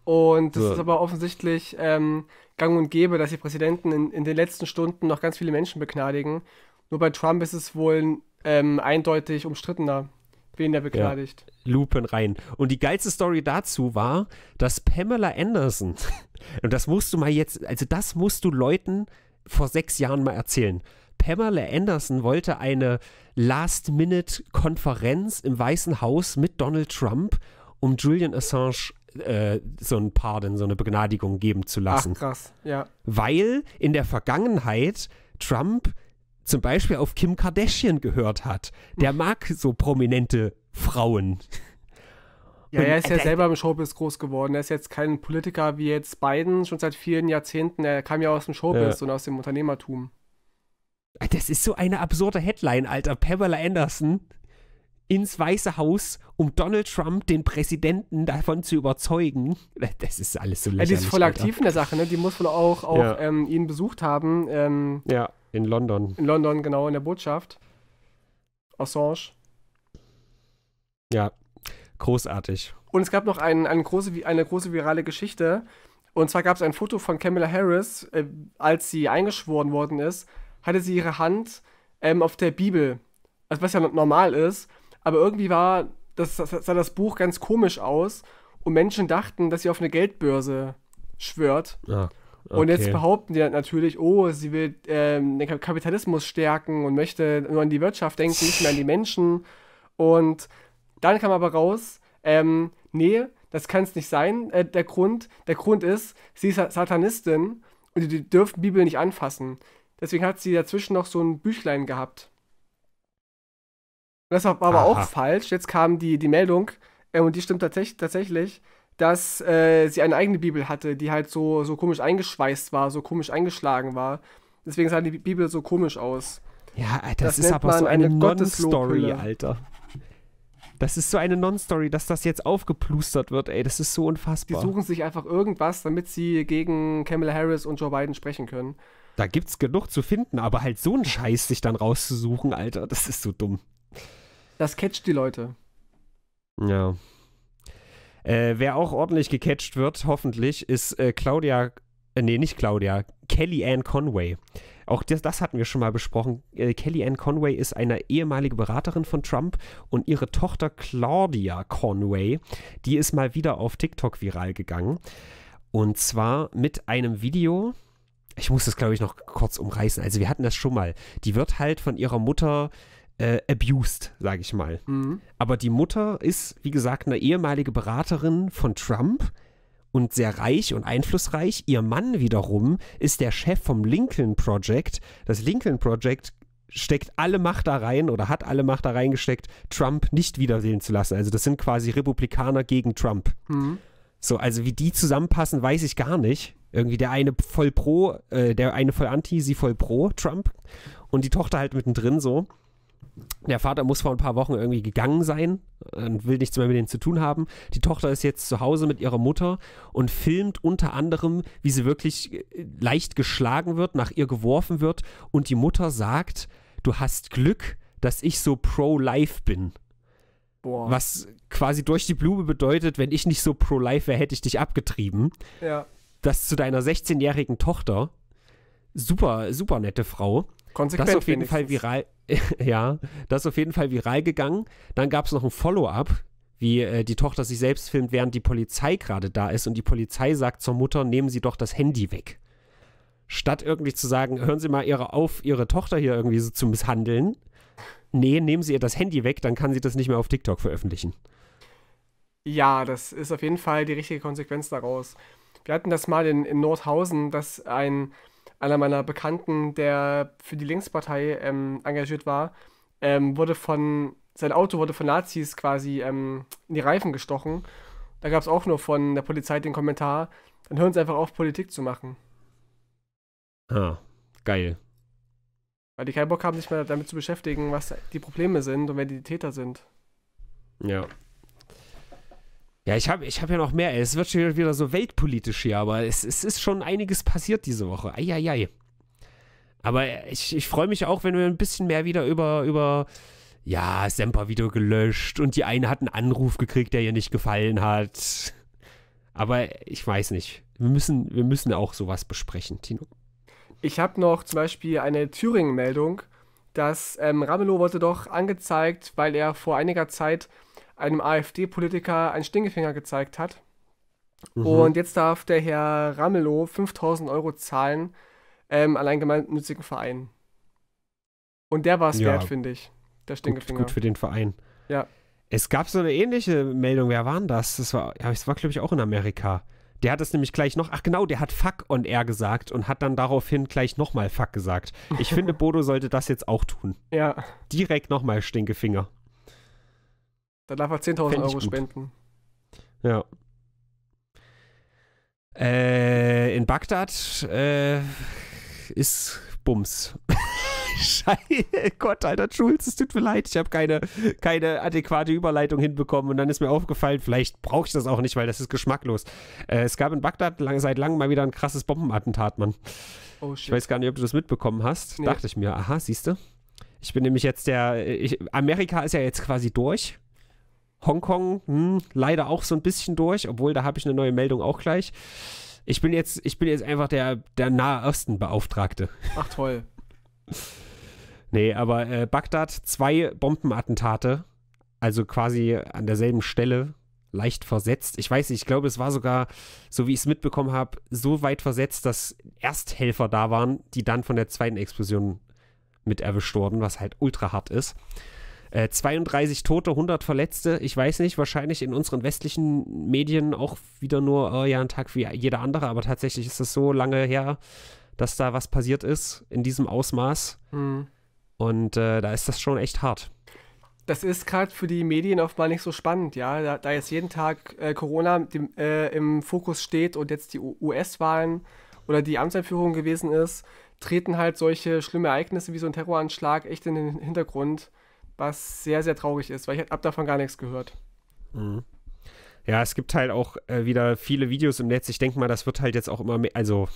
und das so. ist aber offensichtlich ähm, gang und gäbe, dass die Präsidenten in, in den letzten Stunden noch ganz viele Menschen begnadigen. Nur bei Trump ist es wohl ähm, eindeutig umstrittener, wen der begnadigt. Ja. Lupen rein. Und die geilste Story dazu war, dass Pamela Anderson, und das musst du mal jetzt, also das musst du Leuten vor sechs Jahren mal erzählen. Pamela Anderson wollte eine Last-Minute-Konferenz im Weißen Haus mit Donald Trump, um Julian Assange äh, so ein Pardon, so eine Begnadigung geben zu lassen. Ach, krass, ja. Weil in der Vergangenheit Trump zum Beispiel auf Kim Kardashian gehört hat. Der mag so prominente Frauen. Ja, er ist ja selber im Showbiz groß geworden. Er ist jetzt kein Politiker wie jetzt Biden, schon seit vielen Jahrzehnten. Er kam ja aus dem Showbiz ja. und aus dem Unternehmertum. Das ist so eine absurde Headline, Alter. Pamela Anderson ins Weiße Haus, um Donald Trump, den Präsidenten, davon zu überzeugen. Das ist alles so lächerlich. die ist voll aktiv in der Sache, ne? Die muss wohl auch, auch ja. ähm, ihn besucht haben. Ähm, ja, in London. In London, genau, in der Botschaft. Assange. Ja, großartig. Und es gab noch ein, ein große, eine große virale Geschichte. Und zwar gab es ein Foto von Kamala Harris, äh, als sie eingeschworen worden ist, hatte sie ihre Hand ähm, auf der Bibel, also was ja normal ist aber irgendwie war das, das, sah das Buch ganz komisch aus und Menschen dachten, dass sie auf eine Geldbörse schwört. Ah, okay. Und jetzt behaupten die natürlich, oh, sie will ähm, den Kapitalismus stärken und möchte nur an die Wirtschaft denken, nicht mehr an die Menschen. Und dann kam aber raus, ähm, nee, das kann es nicht sein, äh, der Grund. Der Grund ist, sie ist Satanistin und die dürfen Bibel nicht anfassen. Deswegen hat sie dazwischen noch so ein Büchlein gehabt. Das war aber Aha. auch falsch. Jetzt kam die, die Meldung, äh, und die stimmt tatsächlich, tatsächlich dass äh, sie eine eigene Bibel hatte, die halt so, so komisch eingeschweißt war, so komisch eingeschlagen war. Deswegen sah die Bibel so komisch aus. Ja, Alter, äh, das, das ist aber so eine, eine Non-Story, Alter. Das ist so eine Non-Story, dass das jetzt aufgeplustert wird, ey. Das ist so unfassbar. Die suchen sich einfach irgendwas, damit sie gegen Kamala Harris und Joe Biden sprechen können. Da gibt's genug zu finden, aber halt so einen Scheiß sich dann rauszusuchen, Alter, das ist so dumm. Das catcht die Leute. Ja. Äh, wer auch ordentlich gecatcht wird, hoffentlich, ist äh, Claudia, äh, nee, nicht Claudia, Kellyanne Conway. Auch das, das hatten wir schon mal besprochen. Äh, Kellyanne Conway ist eine ehemalige Beraterin von Trump und ihre Tochter Claudia Conway, die ist mal wieder auf TikTok viral gegangen. Und zwar mit einem Video, ich muss das, glaube ich, noch kurz umreißen. Also wir hatten das schon mal. Die wird halt von ihrer Mutter äh, abused, sage ich mal. Mhm. Aber die Mutter ist, wie gesagt, eine ehemalige Beraterin von Trump und sehr reich und einflussreich. Ihr Mann wiederum ist der Chef vom Lincoln Project. Das Lincoln Project steckt alle Macht da rein oder hat alle Macht da reingesteckt, Trump nicht wiederwählen zu lassen. Also das sind quasi Republikaner gegen Trump. Mhm. So, also wie die zusammenpassen, weiß ich gar nicht. Irgendwie der eine voll pro, äh, der eine voll anti, sie voll pro Trump und die Tochter halt mittendrin so der Vater muss vor ein paar Wochen irgendwie gegangen sein und will nichts mehr mit denen zu tun haben. Die Tochter ist jetzt zu Hause mit ihrer Mutter und filmt unter anderem, wie sie wirklich äh, leicht geschlagen wird, nach ihr geworfen wird und die Mutter sagt, du hast Glück, dass ich so pro-life bin. Boah. Was quasi durch die Blume bedeutet, wenn ich nicht so pro-life wäre, hätte ich dich abgetrieben. Ja. Das zu deiner 16-jährigen Tochter. Super, super nette Frau. Konsequent das auf jeden Fall viral, ja, das ist auf jeden Fall viral gegangen. Dann gab es noch ein Follow-up, wie äh, die Tochter sich selbst filmt, während die Polizei gerade da ist und die Polizei sagt zur Mutter, nehmen Sie doch das Handy weg. Statt irgendwie zu sagen, hören Sie mal ihre auf, Ihre Tochter hier irgendwie so zu misshandeln. Nee, nehmen Sie ihr das Handy weg, dann kann sie das nicht mehr auf TikTok veröffentlichen. Ja, das ist auf jeden Fall die richtige Konsequenz daraus. Wir hatten das mal in, in Nordhausen, dass ein, einer meiner Bekannten, der für die Linkspartei ähm, engagiert war, ähm, wurde von, sein Auto wurde von Nazis quasi ähm, in die Reifen gestochen. Da gab es auch nur von der Polizei den Kommentar, dann hören sie einfach auf, Politik zu machen. Ah, geil. Weil die keinen Bock haben, sich mal damit zu beschäftigen, was die Probleme sind und wer die Täter sind. Ja, ja, ich habe ich hab ja noch mehr. Es wird schon wieder so weltpolitisch hier, aber es, es ist schon einiges passiert diese Woche. Eieiei. Aber ich, ich freue mich auch, wenn wir ein bisschen mehr wieder über, über ja, Semper wieder gelöscht und die eine hat einen Anruf gekriegt, der ihr nicht gefallen hat. Aber ich weiß nicht. Wir müssen, wir müssen auch sowas besprechen, Tino. Ich habe noch zum Beispiel eine Thüringen-Meldung, dass ähm, Ramelow wurde doch angezeigt, weil er vor einiger Zeit einem AfD-Politiker einen Stinkefinger gezeigt hat. Mhm. Und jetzt darf der Herr Ramelow 5000 Euro zahlen, ähm, allein gemeinnützigen Verein. Und der war es ja. wert, finde ich. Der Stinkefinger. Gut, gut für den Verein. Ja. Es gab so eine ähnliche Meldung. Wer war denn das? Das war, ja, war glaube ich, auch in Amerika. Der hat das nämlich gleich noch. Ach genau, der hat Fuck on Air gesagt und hat dann daraufhin gleich nochmal Fuck gesagt. Ich finde, Bodo sollte das jetzt auch tun. Ja. Direkt nochmal Stinkefinger. Dann darf er 10.000 Euro spenden. Ja. Äh, in Bagdad äh, ist Bums. Scheiße, Gott, Alter, Jules, es tut mir leid, ich habe keine, keine adäquate Überleitung hinbekommen und dann ist mir aufgefallen, vielleicht brauche ich das auch nicht, weil das ist geschmacklos. Äh, es gab in Bagdad lang, seit langem mal wieder ein krasses Bombenattentat, Mann. Oh, ich weiß gar nicht, ob du das mitbekommen hast. Nee. Dachte ich mir, aha, siehst du? Ich bin nämlich jetzt der. Ich, Amerika ist ja jetzt quasi durch. Hongkong hm, leider auch so ein bisschen durch, obwohl da habe ich eine neue Meldung auch gleich. Ich bin jetzt, ich bin jetzt einfach der, der Nahe Osten-Beauftragte. Ach toll. nee, aber äh, Bagdad zwei Bombenattentate, also quasi an derselben Stelle, leicht versetzt. Ich weiß nicht, ich glaube, es war sogar, so wie ich es mitbekommen habe, so weit versetzt, dass Ersthelfer da waren, die dann von der zweiten Explosion mit erwischt wurden, was halt ultra hart ist. Äh, 32 Tote, 100 Verletzte. Ich weiß nicht, wahrscheinlich in unseren westlichen Medien auch wieder nur, oh ja, ein Tag wie jeder andere, aber tatsächlich ist es so lange her, dass da was passiert ist in diesem Ausmaß. Mhm. Und äh, da ist das schon echt hart. Das ist gerade für die Medien oftmal nicht so spannend, ja. Da, da jetzt jeden Tag äh, Corona dem, äh, im Fokus steht und jetzt die US-Wahlen oder die Amtseinführung gewesen ist, treten halt solche schlimmen Ereignisse wie so ein Terroranschlag echt in den Hintergrund was sehr, sehr traurig ist, weil ich habe davon gar nichts gehört. Mhm. Ja, es gibt halt auch äh, wieder viele Videos im Netz. Ich denke mal, das wird halt jetzt auch immer mehr, also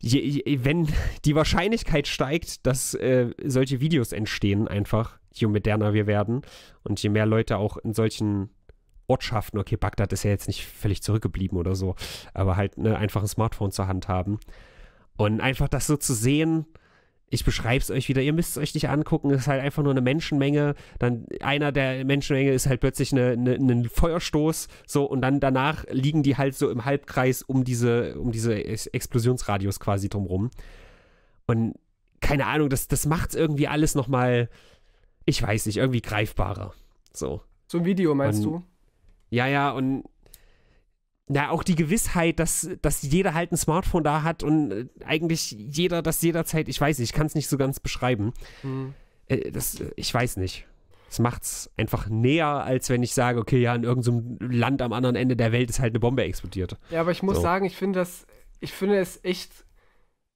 je, je, wenn die Wahrscheinlichkeit steigt, dass äh, solche Videos entstehen, einfach, je moderner wir werden und je mehr Leute auch in solchen Ortschaften, okay, Bagdad ist ja jetzt nicht völlig zurückgeblieben oder so, aber halt ne, einfach ein Smartphone zur Hand haben. Und einfach das so zu sehen, ich beschreibe es euch wieder, ihr müsst es euch nicht angucken, es ist halt einfach nur eine Menschenmenge, dann einer der Menschenmenge ist halt plötzlich eine, eine, ein Feuerstoß, so und dann danach liegen die halt so im Halbkreis um diese, um diese Explosionsradius quasi drumrum. Und keine Ahnung, das, das macht es irgendwie alles nochmal, ich weiß nicht, irgendwie greifbarer. So. So ein Video meinst und, du? Ja, ja, und na, auch die Gewissheit, dass, dass jeder halt ein Smartphone da hat und äh, eigentlich jeder das jederzeit, ich weiß nicht, ich kann es nicht so ganz beschreiben. Mhm. Äh, das, äh, ich weiß nicht. Es macht's einfach näher, als wenn ich sage, okay, ja, in irgendeinem Land am anderen Ende der Welt ist halt eine Bombe explodiert. Ja, aber ich muss so. sagen, ich finde das, ich finde es echt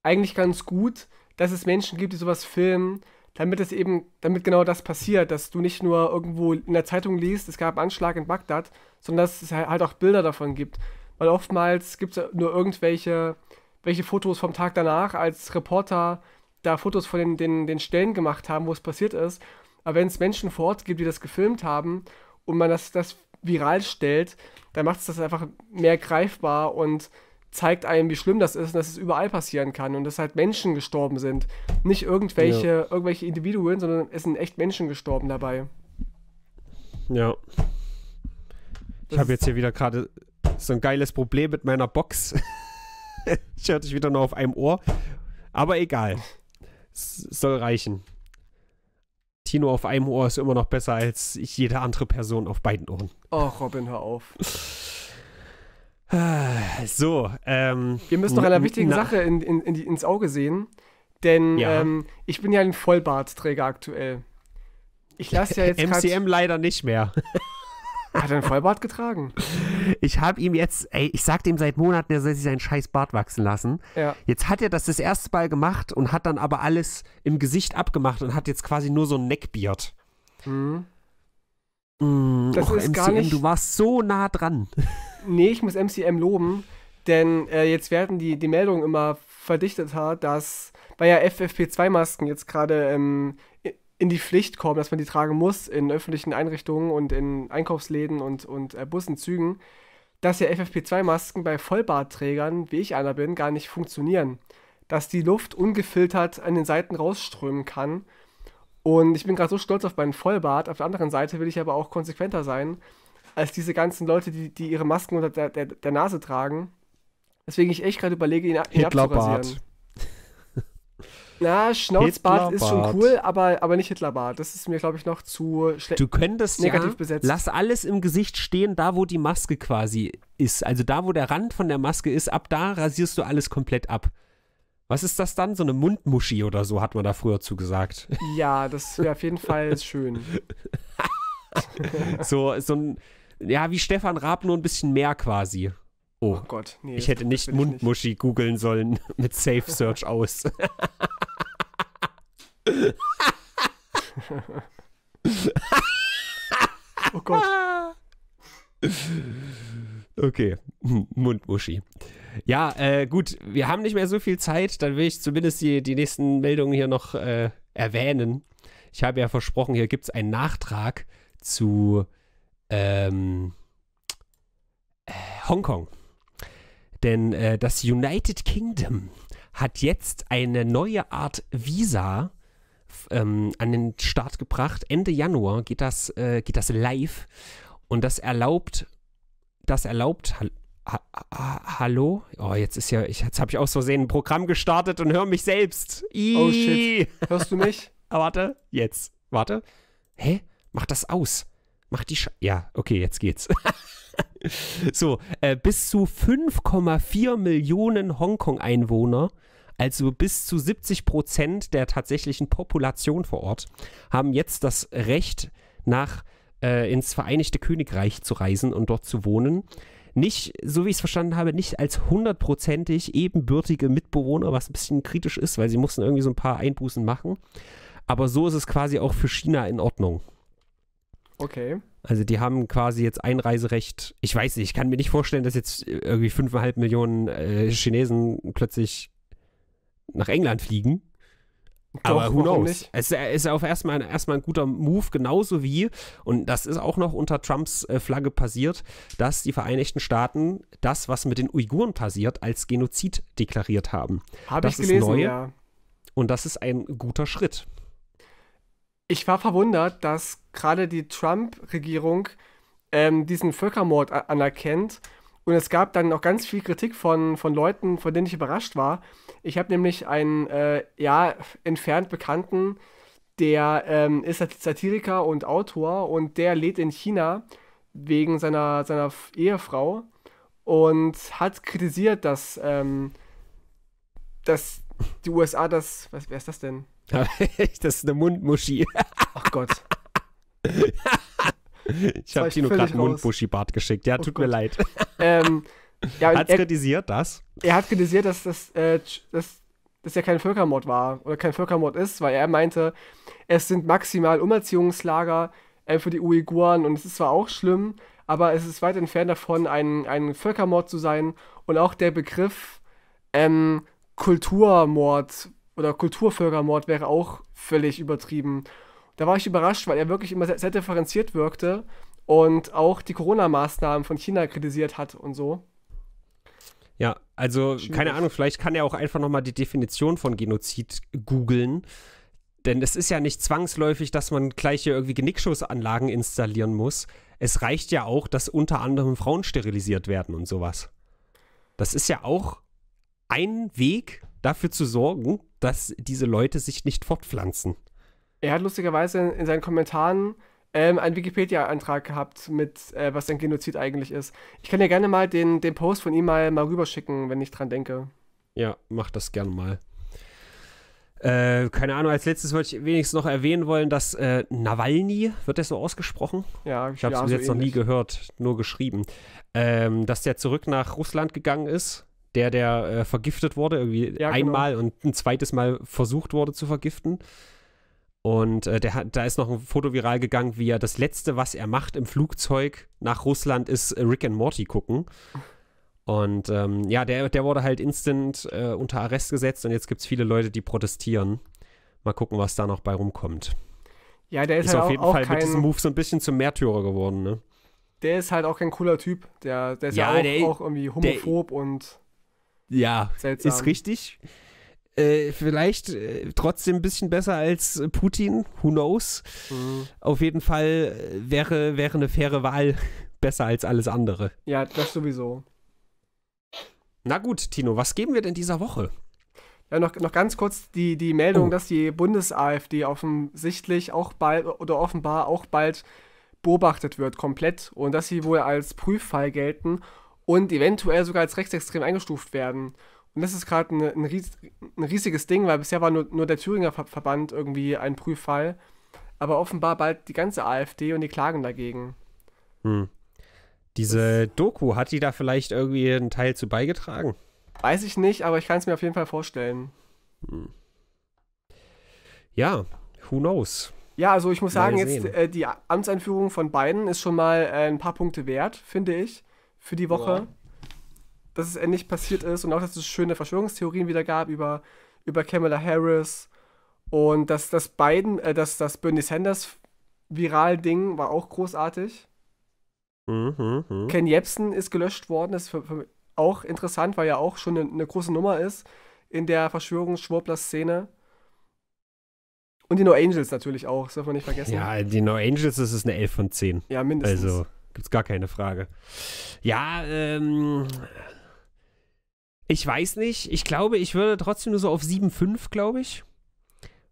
eigentlich ganz gut, dass es Menschen gibt, die sowas filmen, damit es eben, damit genau das passiert, dass du nicht nur irgendwo in der Zeitung liest, es gab einen Anschlag in Bagdad, sondern dass es halt auch Bilder davon gibt. Weil oftmals gibt es nur irgendwelche welche Fotos vom Tag danach als Reporter da Fotos von den, den, den Stellen gemacht haben, wo es passiert ist. Aber wenn es Menschen vor Ort gibt, die das gefilmt haben und man das, das viral stellt, dann macht es das einfach mehr greifbar und zeigt einem, wie schlimm das ist und dass es überall passieren kann und dass halt Menschen gestorben sind. Nicht irgendwelche, ja. irgendwelche Individuen, sondern es sind echt Menschen gestorben dabei. Ja. Ich habe jetzt hier wieder gerade so ein geiles Problem mit meiner Box. ich höre dich wieder nur auf einem Ohr. Aber egal. Es soll reichen. Tino auf einem Ohr ist immer noch besser als ich jede andere Person auf beiden Ohren. Oh, Robin, hör auf. So, ähm, Ihr müsst noch einer wichtigen Sache in, in, in die, ins Auge sehen, denn ja. ähm, ich bin ja ein Vollbartträger aktuell. Ich lasse ja jetzt. MCM leider nicht mehr. Hat er einen Vollbart getragen? Ich habe ihm jetzt, ey, ich sagte ihm seit Monaten, er soll sich seinen scheiß Bart wachsen lassen. Ja. Jetzt hat er das das erste Mal gemacht und hat dann aber alles im Gesicht abgemacht und hat jetzt quasi nur so ein Neckbeard. Mhm. Mm, das och, ist MCM, gar nicht. Du warst so nah dran. Nee, ich muss MCM loben, denn äh, jetzt werden die, die Meldungen immer verdichteter, dass, weil ja FFP2-Masken jetzt gerade ähm, in die Pflicht kommen, dass man die tragen muss in öffentlichen Einrichtungen und in Einkaufsläden und, und äh, Bussen, Zügen, dass ja FFP2-Masken bei Vollbartträgern, wie ich einer bin, gar nicht funktionieren. Dass die Luft ungefiltert an den Seiten rausströmen kann und ich bin gerade so stolz auf meinen Vollbart. Auf der anderen Seite will ich aber auch konsequenter sein als diese ganzen Leute, die, die ihre Masken unter der, der, der Nase tragen. Deswegen ich echt gerade überlege, ihn, ihn abzurasieren. Na, Schnauzbart ist schon cool, aber, aber nicht Hitlerbart. Das ist mir, glaube ich, noch zu schlecht. Du könntest negativ ja, besetzt. Lass alles im Gesicht stehen, da wo die Maske quasi ist. Also da, wo der Rand von der Maske ist, ab da rasierst du alles komplett ab. Was ist das dann? So eine Mundmuschi oder so hat man da früher zugesagt. Ja, das wäre auf jeden Fall schön. so, so ein, ja, wie Stefan Raab, nur ein bisschen mehr quasi. Oh, oh Gott, nee. Ich hätte nicht Mundmuschi googeln sollen mit Safe Search aus. oh Gott. Okay, Mundmuschi. Ja, äh, gut, wir haben nicht mehr so viel Zeit, dann will ich zumindest die, die nächsten Meldungen hier noch äh, erwähnen. Ich habe ja versprochen, hier gibt es einen Nachtrag zu ähm, äh, Hongkong. Denn äh, das United Kingdom hat jetzt eine neue Art Visa ähm, an den Start gebracht. Ende Januar geht das, äh, geht das live und das erlaubt, das erlaubt, Ha ha hallo? Oh, jetzt ist ja, ich, jetzt habe ich aus Versehen ein Programm gestartet und höre mich selbst. Iii. Oh shit. Hörst du mich? Ah, warte, jetzt. Warte. Hä? Mach das aus. Mach die Sch Ja, okay, jetzt geht's. so, äh, bis zu 5,4 Millionen Hongkong-Einwohner, also bis zu 70 Prozent der tatsächlichen Population vor Ort, haben jetzt das Recht, nach äh, ins Vereinigte Königreich zu reisen und dort zu wohnen nicht, so wie ich es verstanden habe, nicht als hundertprozentig ebenbürtige Mitbewohner, was ein bisschen kritisch ist, weil sie mussten irgendwie so ein paar Einbußen machen. Aber so ist es quasi auch für China in Ordnung. Okay. Also die haben quasi jetzt Einreiserecht. Ich weiß nicht, ich kann mir nicht vorstellen, dass jetzt irgendwie fünfeinhalb Millionen äh, Chinesen plötzlich nach England fliegen. Aber who knows? Es ist auf erstmal, erstmal ein guter Move, genauso wie, und das ist auch noch unter Trumps äh, Flagge passiert, dass die Vereinigten Staaten das, was mit den Uiguren passiert, als Genozid deklariert haben. Habe ich gelesen, neu, ja. Und das ist ein guter Schritt. Ich war verwundert, dass gerade die Trump-Regierung ähm, diesen Völkermord anerkennt. Und es gab dann auch ganz viel Kritik von, von Leuten, von denen ich überrascht war, ich habe nämlich einen, äh, ja, entfernt Bekannten, der ähm, ist Satiriker und Autor und der lädt in China wegen seiner, seiner Ehefrau und hat kritisiert, dass, ähm, dass die USA das. Was, wer ist das denn? das ist eine Mundmuschi. Ach Gott. ich habe Tino gerade einen Mundmuschi-Bart geschickt. Ja, oh tut oh mir leid. Ähm, ja, hat kritisiert, dass? Er hat kritisiert, dass das, äh, dass, dass ja kein Völkermord war oder kein Völkermord ist, weil er meinte, es sind maximal Umerziehungslager äh, für die Uiguren und es ist zwar auch schlimm, aber es ist weit entfernt davon, ein, ein Völkermord zu sein und auch der Begriff ähm, Kulturmord oder Kulturvölkermord wäre auch völlig übertrieben. Da war ich überrascht, weil er wirklich immer sehr, sehr differenziert wirkte und auch die Corona-Maßnahmen von China kritisiert hat und so. Ja, also Schwierig. keine Ahnung, vielleicht kann er auch einfach nochmal die Definition von Genozid googeln. Denn es ist ja nicht zwangsläufig, dass man gleich hier irgendwie Genickschussanlagen installieren muss. Es reicht ja auch, dass unter anderem Frauen sterilisiert werden und sowas. Das ist ja auch ein Weg, dafür zu sorgen, dass diese Leute sich nicht fortpflanzen. Er hat lustigerweise in, in seinen Kommentaren ähm, einen wikipedia antrag gehabt mit, äh, was ein Genozid eigentlich ist. Ich kann dir gerne mal den, den Post von ihm mal, mal rüberschicken, wenn ich dran denke. Ja, mach das gerne mal. Äh, keine Ahnung, als letztes würde ich wenigstens noch erwähnen wollen, dass äh, Nawalny, wird der so ausgesprochen? Ja, ich habe es ja, so jetzt ähnlich. noch nie gehört, nur geschrieben. Ähm, dass der zurück nach Russland gegangen ist, der, der äh, vergiftet wurde, irgendwie ja, genau. einmal genau. und ein zweites Mal versucht wurde zu vergiften. Und äh, der hat, da ist noch ein Foto viral gegangen, wie er das Letzte, was er macht im Flugzeug nach Russland, ist äh, Rick and Morty gucken. Und ähm, ja, der, der wurde halt instant äh, unter Arrest gesetzt und jetzt gibt es viele Leute, die protestieren. Mal gucken, was da noch bei rumkommt. Ja, der ist, ist halt auf jeden auch Fall kein... mit diesem Move so ein bisschen zum Märtyrer geworden, ne? Der ist halt auch kein cooler Typ. Der, der ist ja, ja auch, der, auch, irgendwie homophob der, und. Ja, seltsam. ist richtig. Äh, vielleicht äh, trotzdem ein bisschen besser als Putin, who knows. Mhm. Auf jeden Fall äh, wäre, wäre eine faire Wahl besser als alles andere. Ja, das sowieso. Na gut, Tino, was geben wir denn dieser Woche? Ja, noch, noch ganz kurz die, die Meldung, oh. dass die Bundes-AfD offensichtlich auch bald oder offenbar auch bald beobachtet wird, komplett. Und dass sie wohl als Prüffall gelten und eventuell sogar als rechtsextrem eingestuft werden. Und das ist gerade ne, ein, ein, ein, riesiges Ding, weil bisher war nur, nur der Thüringer Verband irgendwie ein Prüffall. Aber offenbar bald die ganze AfD und die klagen dagegen. Hm. Diese das Doku, hat die da vielleicht irgendwie einen Teil zu beigetragen? Weiß ich nicht, aber ich kann es mir auf jeden Fall vorstellen. Hm. Ja, who knows? Ja, also ich muss sagen, jetzt äh, die Amtseinführung von Biden ist schon mal äh, ein paar Punkte wert, finde ich, für die Woche. Ja dass es endlich passiert ist und auch, dass es schöne Verschwörungstheorien wieder gab über, über Kamala Harris und dass das Biden, äh, dass das Bernie Sanders Viral-Ding war auch großartig. Mhm, mh. Ken Jebsen ist gelöscht worden, das ist für, für auch interessant, weil ja auch schon eine, eine große Nummer ist in der Verschwörungsschwurbler-Szene. Und die No Angels natürlich auch, das darf man nicht vergessen. Ja, die No Angels das ist eine 11 von 10. Ja, mindestens. Also, gibt's gar keine Frage. Ja, ähm, ich weiß nicht. Ich glaube, ich würde trotzdem nur so auf 7,5, glaube ich.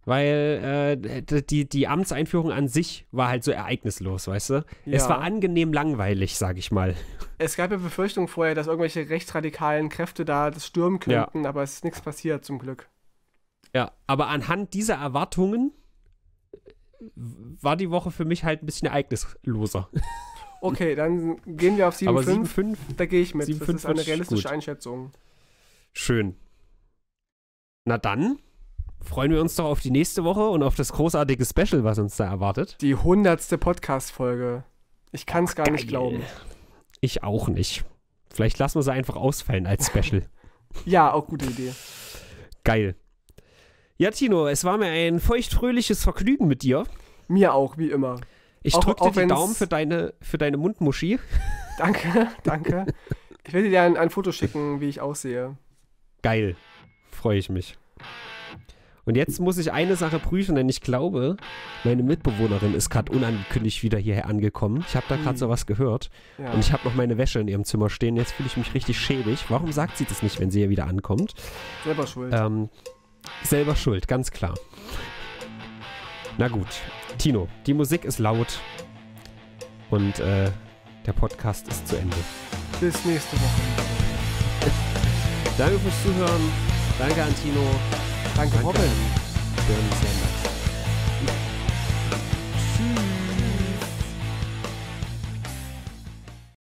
Weil äh, die, die Amtseinführung an sich war halt so ereignislos, weißt du? Ja. Es war angenehm langweilig, sag ich mal. Es gab ja Befürchtungen vorher, dass irgendwelche rechtsradikalen Kräfte da das stürmen könnten, ja. aber es ist nichts passiert, zum Glück. Ja, aber anhand dieser Erwartungen äh, war die Woche für mich halt ein bisschen ereignisloser. Okay, dann gehen wir auf 7,5. Da gehe ich mit. 7, das ist eine realistische gut. Einschätzung. Schön. Na dann freuen wir uns doch auf die nächste Woche und auf das großartige Special, was uns da erwartet. Die hundertste Podcast-Folge. Ich kann es gar Geil. nicht glauben. Ich auch nicht. Vielleicht lassen wir sie einfach ausfallen als Special. ja, auch gute Idee. Geil. Ja, Tino, es war mir ein feuchtfröhliches Vergnügen mit dir. Mir auch, wie immer. Ich auch, drücke auch dir die Daumen für deine, für deine Mundmuschi. Danke, danke. Ich werde dir ein, ein Foto schicken, wie ich aussehe. Geil. Freue ich mich. Und jetzt muss ich eine Sache prüfen, denn ich glaube, meine Mitbewohnerin ist gerade unangekündigt wieder hierher angekommen. Ich habe da gerade mhm. sowas gehört. Ja. Und ich habe noch meine Wäsche in ihrem Zimmer stehen. Jetzt fühle ich mich richtig schäbig. Warum sagt sie das nicht, wenn sie hier wieder ankommt? Selber schuld. Ähm, selber schuld, ganz klar. Na gut. Tino, die Musik ist laut. Und äh, der Podcast ist zu Ende. Bis nächste Woche. Danke fürs Zuhören. Danke an Tino. Danke, danke. Robin. Wir hören uns